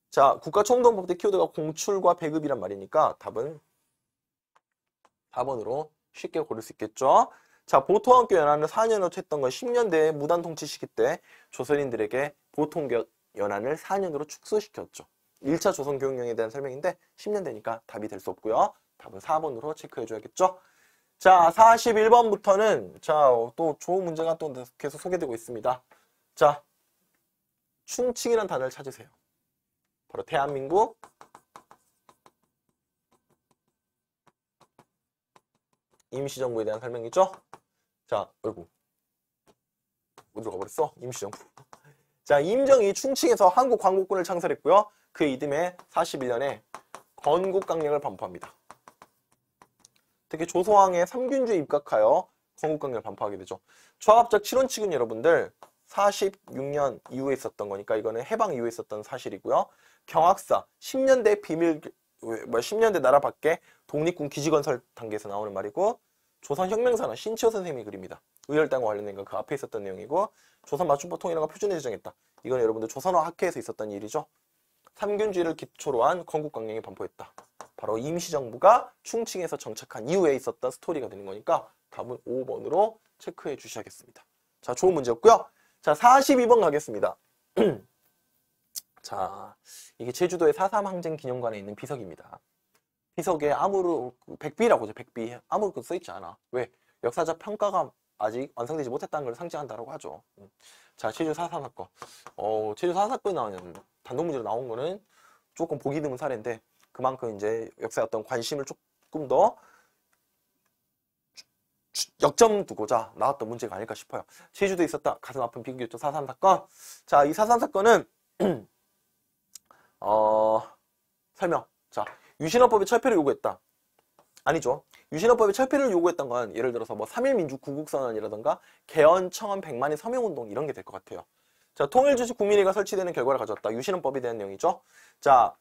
자, 국가총동법 때 키워드가 공출과 배급이란 말이니까 답은 4번으로 쉽게 고를 수 있겠죠. 자, 보통학교 연안을 4년 으로 했던 건 10년대 무단 통치 시기 때 조선인들에게 보통교 연안을 4년으로 축소시켰죠. 1차 조선 교육령에 대한 설명인데 10년대니까 답이 될 수 없고요. 답은 4번으로 체크해줘야겠죠. 자, 41번부터는 자, 또 좋은 문제가 또 계속 소개되고 있습니다. 자, 충칭이란 단어를 찾으세요. 바로 대한민국 임시정부에 대한 설명이죠? 자, 어이구. 어디로 가버렸어? 임시정부. 자, 임정이 충칭에서 한국 광복군을 창설했고요. 그 이듬해 41년에 건국강령을 반포합니다. 특히 조소왕의 삼균주에 입각하여 건국강령을 반포하게 되죠. 조합적 7원칙은 여러분들 46년 이후에 있었던 거니까 이거는 해방 이후에 있었던 사실이고요. 경악사 10년대 비밀 뭐 10년대 나라 밖에 독립군 기지 건설 단계에서 나오는 말이고 조선 혁명사는 신치호 선생님이 그립니다. 의열당과 관련된 건 그 앞에 있었던 내용이고 조선 맞춤법 통일화가 표준에 제정했다. 이건 여러분들 조선어 학회에서 있었던 일이죠. 삼균주의를 기초로 한 건국강령이 반포했다. 바로 임시정부가 충칭에서 정착한 이후에 있었던 스토리가 되는 거니까 답은 5번으로 체크해 주셔야겠습니다. 자, 좋은 문제였고요. 자, 42번 가겠습니다. 자, 이게 제주도의 4.3 항쟁 기념관에 있는 비석입니다. 비석에 아무로 그 백비라고죠. 백비. 아무것도 써 있지 않아. 왜? 역사적 평가가 아직 완성되지 못했다는 걸 상징한다고 하죠. 음. 자, 제주 4.3 사건. 어, 제주 4.3 사건 나오는 단독 문제로 나온 거는 조금 보기 드문 사례인데 그만큼 이제 역사에 어떤 관심을 조금 더 역점 두고자 나왔던 문제가 아닐까 싶어요. 제주도 에 있었다. 가슴 아픈 비극이었죠. 4.3 사건. 자, 이 4.3 사건은 어, 설명. 자, 유신헌법의 철폐를 요구했다. 아니죠. 유신헌법의 철폐를 요구했던 건 예를 들어서 뭐 3.1민주 구국선언이라든가 개헌, 청원, 1 0 0만의 서명운동 이런 게 될 것 같아요. 자, 통일주식 국민회가 설치되는 결과를 가졌다 유신헌법에 대한 내용이죠. 자,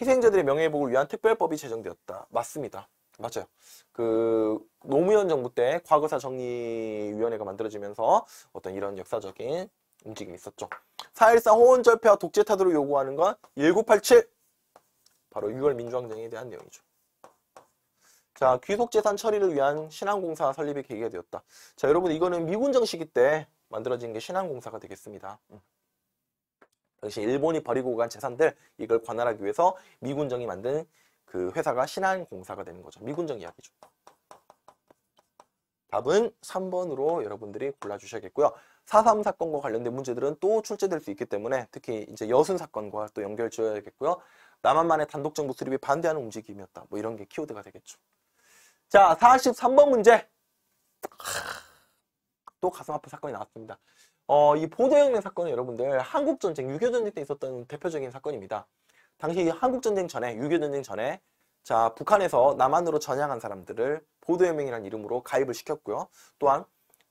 희생자들의 명예회복을 위한 특별법이 제정되었다. 맞습니다. 맞아요. 그 노무현 정부 때 과거사 정리위원회가 만들어지면서 어떤 이런 역사적인 움직임이 있었죠. 4.14 호원절폐와 독재타도를 요구하는 건 1987 바로 6월 민주항쟁에 대한 내용이죠. 자, 귀속재산 처리를 위한 신한공사 설립이 계기가 되었다. 자, 여러분 이거는 미군 정시기 때 만들어진 게 신한공사가 되겠습니다. 음. 당시 일본이 버리고 간 재산들 이걸 관할하기 위해서 미군정이 만든 그 회사가 신한공사가 되는 거죠. 미군정 이야기죠. 답은 3번으로 여러분들이 골라주셔야겠고요. 4.3 사건과 관련된 문제들은 또 출제될 수 있기 때문에 특히 이제 여순 사건과 또 연결 지어야겠고요. 남한만의 단독 정부 수립이 반대하는 움직임이었다. 뭐 이런 게 키워드가 되겠죠. 자, 43번 문제. 또 가슴 아픈 사건이 나왔습니다. 어, 이 포도혁명 사건은 여러분들 한국전쟁, 유교전쟁때 있었던 대표적인 사건입니다. 당시 한국전쟁 전에, 유교전쟁 전에 자 북한에서 남한으로 전향한 사람들을 보도혁명이라는 이름으로 가입을 시켰고요. 또한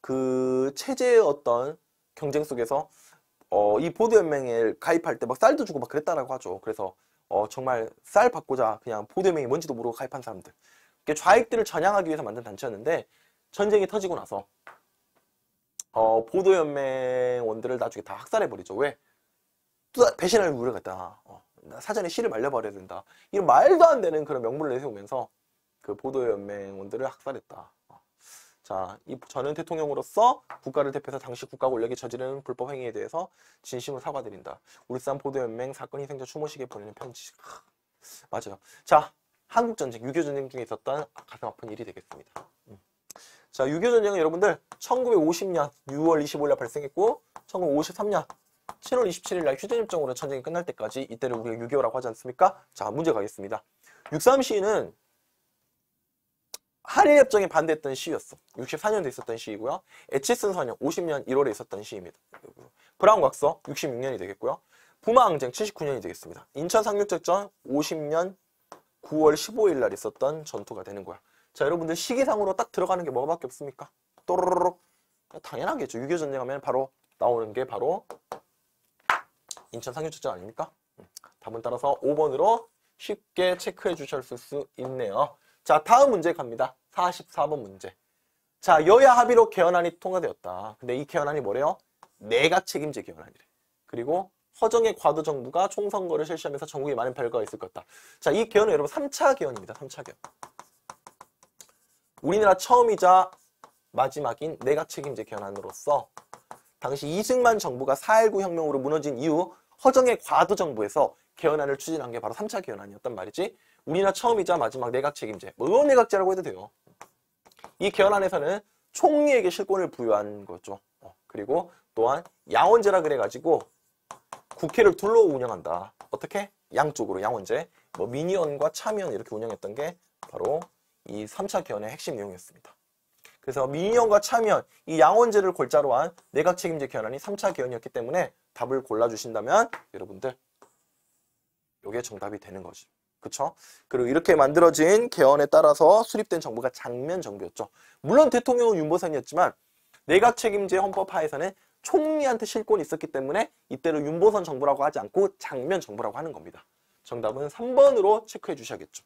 그 체제의 어떤 경쟁 속에서 어, 이 보드 연맹에 가입할 때 막 쌀도 주고 막 그랬다라고 하죠. 그래서 어, 정말 쌀 받고자 그냥 보드 연맹이 뭔지도 모르고 가입한 사람들. 좌익들을 전향하기 위해서 만든 단체였는데 전쟁이 터지고 나서 어, 보도 연맹원들을 나중에 다 학살해 버리죠. 왜? 또 배신할 우려가 있다. 어, 사전에 시를 말려버려야 된다. 이런 말도 안 되는 그런 명분을 내세우면서 그 보도 연맹원들을 학살했다. 자, 이 저는 대통령으로서 국가를 대표해서 당시 국가 권력이 저지른 불법 행위에 대해서 진심으로 사과드린다. 울산 포도연맹 사건 희생자 추모식에 보내는 편지. 하, 맞아요. 자, 한국 전쟁, 6 2 5 전쟁 중에 있었던 가슴 아픈 일이 되겠습니다. 음. 자, 6 2 5 전쟁은 여러분들 1950년 6월 25일 날 발생했고 1953년 7월 27일 날 휴전협정으로 전쟁이 끝날 때까지 이때를 우리가 6 2 5라고 하지 않습니까? 자, 문제 가겠습니다. 6.3 시위는 한일협정에 반대했던 시위였어. 64년도 있었던 시위고요. 에치슨 선언 50년 1월에 있었던 시위입니다. 브라운 곽서 66년이 되겠고요. 부마항쟁 79년이 되겠습니다. 인천 상륙작전 50년 9월 15일 날 있었던 전투가 되는 거야. 자 여러분들 시기상으로 딱 들어가는 게 뭐밖에 없습니까? 또로로록 당연하겠죠. 6.25 전쟁 하면 바로 나오는 게 바로 인천 상륙작전 아닙니까? 음, 답은 따라서 5번으로 쉽게 체크해 주실 수 있네요. 자, 다음 문제 갑니다. 44번 문제. 자, 여야 합의로 개헌안이 통과되었다. 근데 이 개헌안이 뭐래요? 내각 책임제 개헌안이래. 그리고 허정의 과도 정부가 총선거를 실시하면서 전국에 많은 별거가 있을 것이다. 자, 이 개헌은 여러분 3차 개헌입니다. 3차 개헌. 우리나라 처음이자 마지막인 내각 책임제 개헌안으로서 당시 이승만 정부가 4.19 혁명으로 무너진 이후 허정의 과도 정부에서 개헌안을 추진한 게 바로 3차 개헌안이었단 말이지. 우리나 처음이자 마지막 내각 책임제, 뭐 의원 내각제라고 해도 돼요. 이 개헌안에서는 총리에게 실권을 부여한 거죠. 어, 그리고 또한 양원제라 그래가지고 국회를 둘러 운영한다. 어떻게? 양쪽으로 양원제, 뭐미니언과 참의원 이렇게 운영했던 게 바로 이 3차 개헌의 핵심 내용이었습니다. 그래서 미니언과 참의원, 이 양원제를 골자로 한 내각 책임제 개헌안이 3차 개헌이었기 때문에 답을 골라주신다면 여러분들 이게 정답이 되는 거죠. 그렇죠? 그리고 이렇게 만들어진 개헌에 따라서 수립된 정부가 장면 정부였죠. 물론 대통령은 윤보선이었지만 내각 책임제 헌법 하에서는 총리한테 실권이 있었기 때문에 이때로 윤보선 정부라고 하지 않고 장면 정부라고 하는 겁니다. 정답은 3번으로 체크해 주셔야겠죠.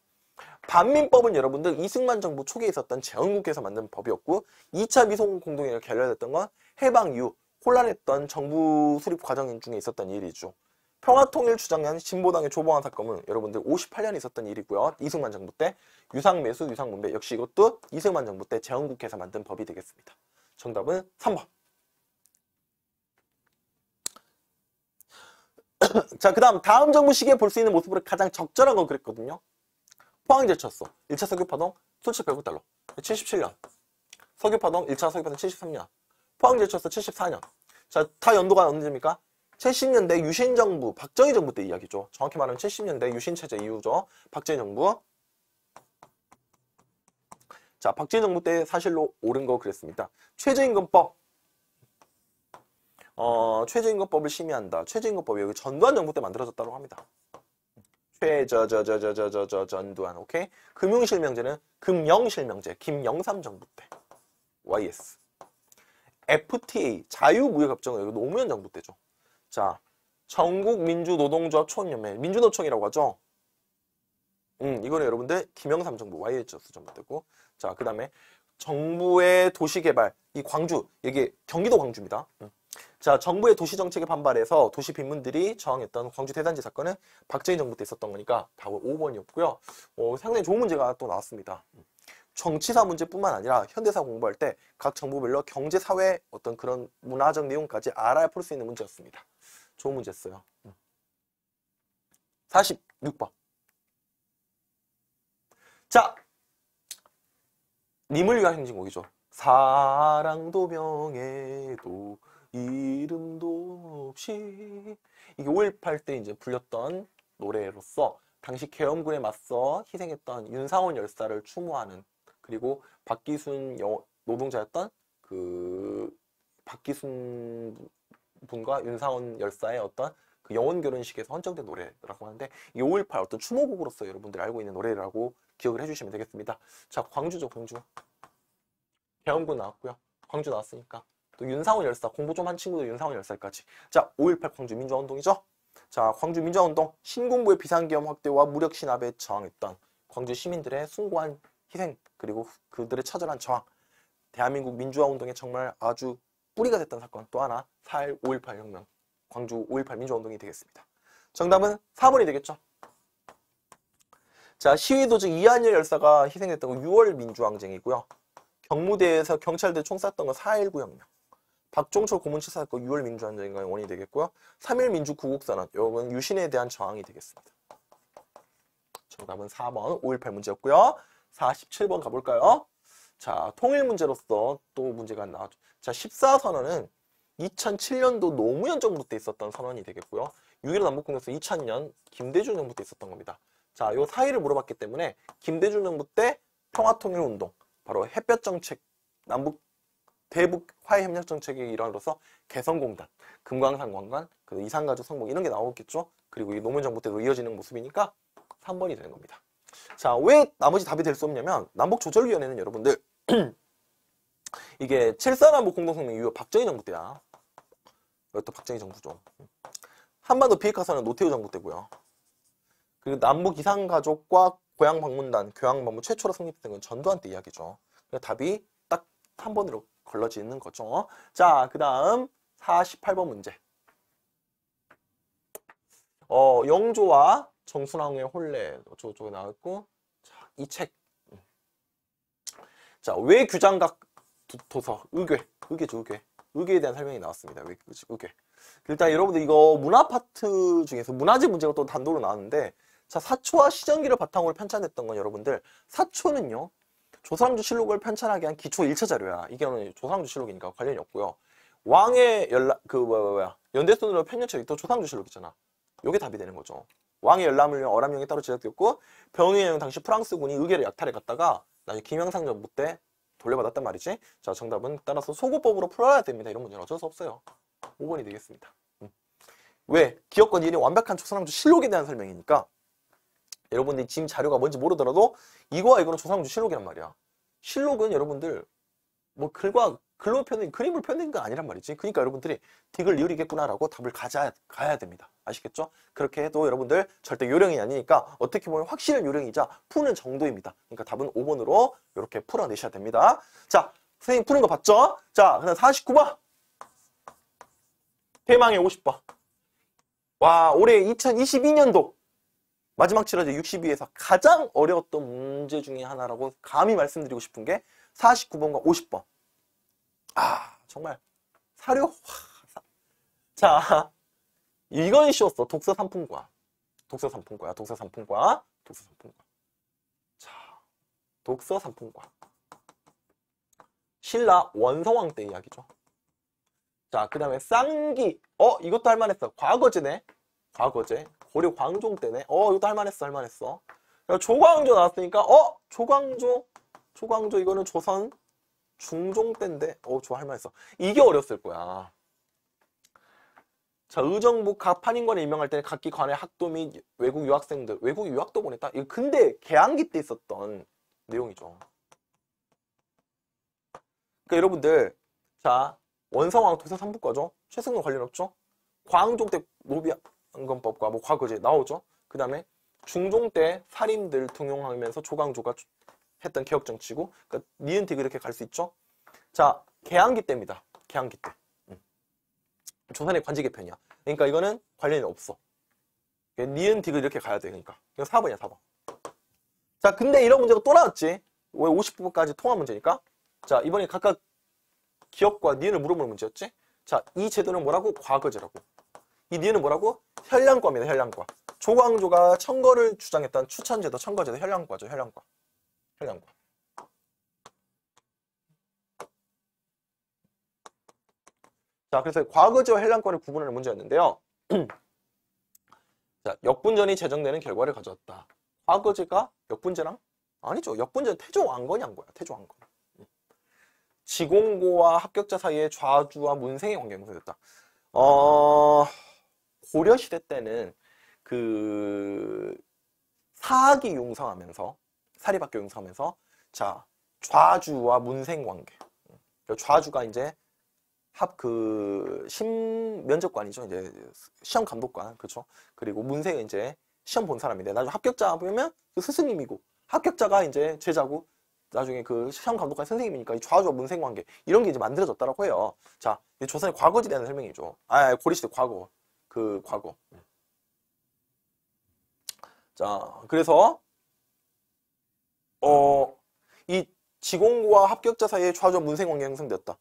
반민법은 여러분들 이승만 정부 초기에 있었던 재헌국에서 만든 법이었고 2차 미송 공동회가 결렬됐던 건 해방 이후 혼란했던 정부 수립 과정 중에 있었던 일이죠. 평화통일 주장한 진보당의 조봉한 사건은 여러분들 58년 있었던 일이고요. 이승만 정부 때 유상매수, 유상문배 역시 이것도 이승만 정부 때 재헌국회에서 만든 법이 되겠습니다. 정답은 3번. 자, 그 다음 다음 정부 시기에 볼 수 있는 모습으로 가장 적절한 건 그랬거든요. 포항제철소 1차 석유파동 손실 1 0 0 달러 77년 석유파동 1차 석유파동 73년 포항제철소 74년 자, 타 연도가 언제입니까? 70년대 유신 정부, 박정희 정부 때 이야기죠. 정확히 말하면 70년대 유신 체제 이후죠. 박정희 정부. 자, 박정희 정부 때 사실로 옳은 거 그랬습니다. 최저임금법. 어, 최저임금법을 심의한다. 최저임금법이 여기 전두환 정부 때 만들어졌다고 합니다. 최저저저저저저저 전두환. 오케이. 금융실명제는 금영실명제. 김영삼 정부 때. YS. FTA 자유무역협정은 여기 노무현 정부 때죠. 자, 전국민주노동조합 초원연맹, 민주노총이라고 하죠. 음, 이거는 여러분들 김영삼 정부 YH로 수정만 되고 자, 그 다음에 정부의 도시개발, 이 광주, 이기 경기도 광주입니다. 음. 자, 정부의 도시정책에 반발해서 도시 빈민들이 저항했던 광주 대단지 사건은 박정희 정부 때 있었던 거니까 답은 5번이었고요. 어, 상당히 좋은 문제가 또 나왔습니다. 음. 정치사 문제뿐만 아니라 현대사 공부할 때 각 정부별로 경제, 사회 어떤 그런 문화적 내용까지 알아야 풀 수 있는 문제였습니다. 좋은 문제였어요. 46번. 음. 자, 님을 위한 행진곡이죠. 사랑도 명예도 이름도 없이 이게 5.18 때 이제 불렸던 노래로서 당시 계엄군에 맞서 희생했던 윤상훈 열사를 추모하는 그리고 박기순 여, 노동자였던 그 박기순 분과 윤상원 열사의 어떤 그 영혼 결혼식에서 헌정된 노래라고 하는데 이5.18 어떤 추모곡으로서 여러분들이 알고 있는 노래라고 기억을 해주시면 되겠습니다. 자 광주죠 광주 대원군 나왔고요. 광주 나왔으니까 또 윤상훈 열사 공부 좀 한 친구도 윤상훈 열사까지 자5.18 광주 민주화운동이죠. 자 광주 민주화운동 신공부의 비상계엄 확대와 무력 신압에 저항했던 광주 시민들의 숭고한 희생 그리고 그들의 처절한 저항 대한민국 민주화 운동에 정말 아주 뿌리가 됐던 사건 또 하나 4.1 5.18 혁명 광주 5.18 민주화 운동이 되겠습니다. 정답은 3번이 되겠죠. 자 시위 도중 이한열 열사가 희생됐던 건 6월 민주항쟁이고요. 경무대에서 경찰대 총 쐈던 건4.19 혁명. 박종철 고문치 사건 6월 민주항쟁의 원인이 되겠고요. 3.1 민주구국선언 이건 유신에 대한 저항이 되겠습니다. 정답은 4번 5.18 문제였고요. 47번 가볼까요? 자, 통일 문제로서 또 문제가 나왔죠. 자, 14선언은 2007년도 노무현 정부 때 있었던 선언이 되겠고요. 6.15 남북공격서 2000년 김대중 정부 때 있었던 겁니다. 자, 요 사이를 물어봤기 때문에 김대중 정부 때 평화통일운동, 바로 햇볕정책, 남북 대북 화해협력정책의 일환으로서 개성공단, 금강산관광, 이산가족 성공 이런 게 나오겠죠. 그리고 이 노무현 정부 때도 이어지는 모습이니까 3번이 되는 겁니다. 자, 왜 나머지 답이 될 수 없냐면 남북조절위원회는 여러분들 이게 7사 남북 공동성명 이후 박정희 정부 때야. 이것도 박정희 정부죠. 한반도 비핵화선언 노태우 정부 때고요. 그리고 남북 이상가족과 고향 방문단, 교양 방문 최초로 성립된 건 전두환 때 이야기죠. 답이 딱 한 번으로 걸러지는 거죠. 자, 그 다음 48번 문제. 어, 영조와 정수랑의 혼례 저쪽에 나왔고 자, 이 책. 음. 자, 왜 규장각 도서 의궤 의궤죠 의궤 의궤에 대한 설명이 나왔습니다. 왜 그, 의궤 일단 여러분들 이거 문화파트 중에서 문화재 문제가 또 단도로 나왔는데 자 사초와 시전기를 바탕으로 편찬했던 건 여러분들 사초는요 조상조 실록을 편찬하게 한 기초 1차 자료야 이게 조상조 실록이니까 관련이 없고요 왕의 연락 그 뭐야 뭐야 연대손으로 편년책이 또 조상주 실록있잖아 요게 답이 되는 거죠 왕의 열람을위한 어람령이 따로 제작되었고 변우의 당시 프랑스군이 의계를 약탈해 갔다가 나중에 김영상 정부때 돌려받았단 말이지. 자, 정답은 따라서 소고법으로 풀어야 됩니다. 이런 문제는 어쩔 수 없어요. 5번이 되겠습니다. 음. 왜? 기업권 1인 완벽한 조선왕조 실록에 대한 설명이니까 여러분들이 지금 자료가 뭔지 모르더라도 이거와 이거는 조선왕조 실록이란 말이야. 실록은 여러분들 뭐 글과 글로 펴낸 그림을 펴낸 거 아니란 말이지 그러니까 여러분들이 딕을 리얼이겠구나 라고 답을 가져야 가야 됩니다 아시겠죠? 그렇게 해도 여러분들 절대 요령이 아니니까 어떻게 보면 확실한 요령이자 푸는 정도입니다 그러니까 답은 5번으로 이렇게 풀어내셔야 됩니다 자 선생님 푸는 거 봤죠? 자 그다음 49번 대망의 50번 와 올해 2022년도 마지막 칠화제 62에서 가장 어려웠던 문제 중에 하나라고 감히 말씀드리고 싶은 게 49번과 50번 아, 정말 사료 와. 자, 이건 쉬웠어. 독서 상품과. 독서 상품과. 독서 상품과. 독서 상품과. 자, 독서 상품과. 신라 원성왕 때 이야기죠. 자, 그 다음에 쌍기. 어, 이것도 할만했어. 과거제네. 과거제. 고려 광종 때네. 어, 이것도 할만했어. 할만했어. 조광조 나왔으니까, 어? 조광조. 조광조 이거는 조선 중종 때인데 어 좋아 할만했어 이게 어렸을 거야 자 의정부 가판인관에 임명할 때 각기 관의 학도 및 외국 유학생들 외국 유학도 보냈다 이거 근데 개항기 때 있었던 내용이죠 그러니까 여러분들 자 원성왕 도사 삼부과죠 최승론 관련 없죠 광종 때 노비안검법과 뭐 과거제 나오죠 그 다음에 중종 때 사림들 등용하면서 조광조가 했던 개혁 정치고 그러니까 니은티그 이렇게 갈 수 있죠. 자, 개항기 때입니다. 개항기 때. 음. 조선의 관직 개편이야. 그러니까 이거는 관련이 없어. 그러니까 니은티그 이렇게 가야 돼. 그러니까. 이거 4번이야, 4번. 자, 근데 이런 문제가 또 나왔지. 왜 50번까지 통합 문제니까? 자, 이번에 각각 기억과 니은을 물어보는 문제였지? 자, 이 제도는 뭐라고? 과거제라고. 이 니은은 뭐라고? 혈량과입니다, 혈량과. 조광조가 청거를 주장했던 추천제도, 청거제도, 혈량과죠, 혈량과. 한강과 자, 그래서 과거제와 현랑권을 구분하는 문제였는데요. 자, 역분전이 제정되는 결과를 가져왔다. 과거제가 역분제랑? 아니죠. 역분제는 태조왕건이한 거야. 태조왕건. 지공고와 합격자 사이의 좌주와 문생의 관계가 구성됐다. 어... 고려시대 때는 그 사학이 융성하면서 사리밖에 용삼에서 자 좌주와 문생 관계 좌주가 이제 합 그 심면접관이죠 이제 시험 감독관 그렇죠 그리고 문생은 이제 시험 본 사람인데 나중에 합격자 보면 그 스승님이고 합격자가 이제 제자고 나중에 그 시험 감독관 선생님이니까 좌주와 문생 관계 이런 게 이제 만들어졌다라고 해요 자 조선의 과거지에 대한 설명이죠 아고리시대 아, 과거 그 과거 음. 자 그래서 어, 이 직원과 합격자 사이에좌절 문생 관계 형성되었다.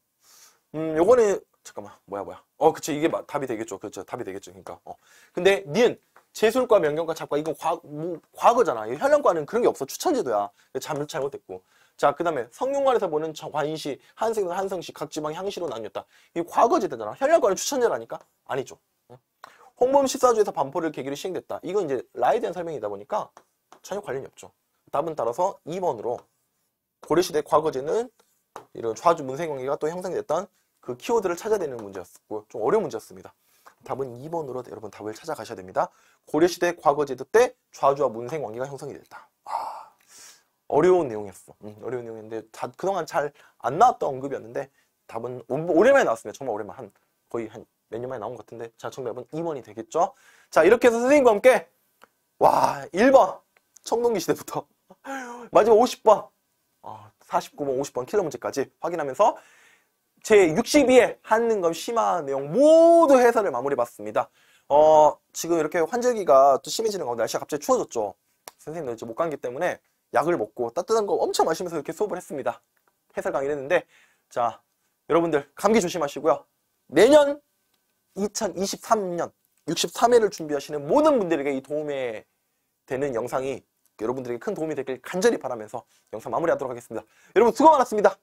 음, 요거는 잠깐만. 뭐야, 뭐야. 어, 그치. 이게 마, 답이 되겠죠. 그렇죠. 답이 되겠죠. 그니까 어. 근데 니은 재술과 명경과 작과 이건 과, 뭐, 과거잖아. 현령과는 그런 게 없어. 추천제도야. 잘못 잘못됐고. 자, 그다음에 성룡관에서 보는 관시, 한승은 한성시, 각 지방 향시로 나뉘었다. 이 과거제도잖아. 현령과는 추천제라니까? 아니죠. 홍범 14주에서 반포를 계기로 시행됐다. 이건 이제 라이대 설명이다 보니까 전혀 관련이 없죠. 답은 따라서 2번으로 고려시대 과거제는 이런 좌주 문생관계가 또 형성됐던 그 키워드를 찾아야 되는 문제였고 좀 어려운 문제였습니다. 답은 2번으로 여러분 답을 찾아가셔야 됩니다. 고려시대 과거제도 때 좌주와 문생관계가 형성이 됐다. 아, 어려운 내용이었어. 음, 어려운 내용인데 다, 그동안 잘 안 나왔던 언급이었는데 답은 오랜만에 나왔습니다. 정말 오랜만 한 거의 한 몇 년 만에 나온 것 같은데 자 정답은 2번이 되겠죠. 자 이렇게 해서 선생님과 함께 와 1번 청동기 시대부터 마지막 50번. 49번, 50번 킬러 문제까지 확인하면서 제 62회 한능검 심화 내용 모두 해설을 마무리해봤습니다. 어, 지금 이렇게 환절기가 또 심해지는 가운데 날씨가 갑자기 추워졌죠. 선생님도 이제 못 간기 때문에 약을 먹고 따뜻한 거 엄청 마시면서 이렇게 수업을 했습니다. 해설 강의를 했는데 자, 여러분들 감기 조심하시고요. 내년 2023년 63회를 준비하시는 모든 분들에게 이 도움이 되는 영상이 여러분들에게 큰 도움이 되길 간절히 바라면서 영상 마무리하도록 하겠습니다. 여러분 수고 많았습니다.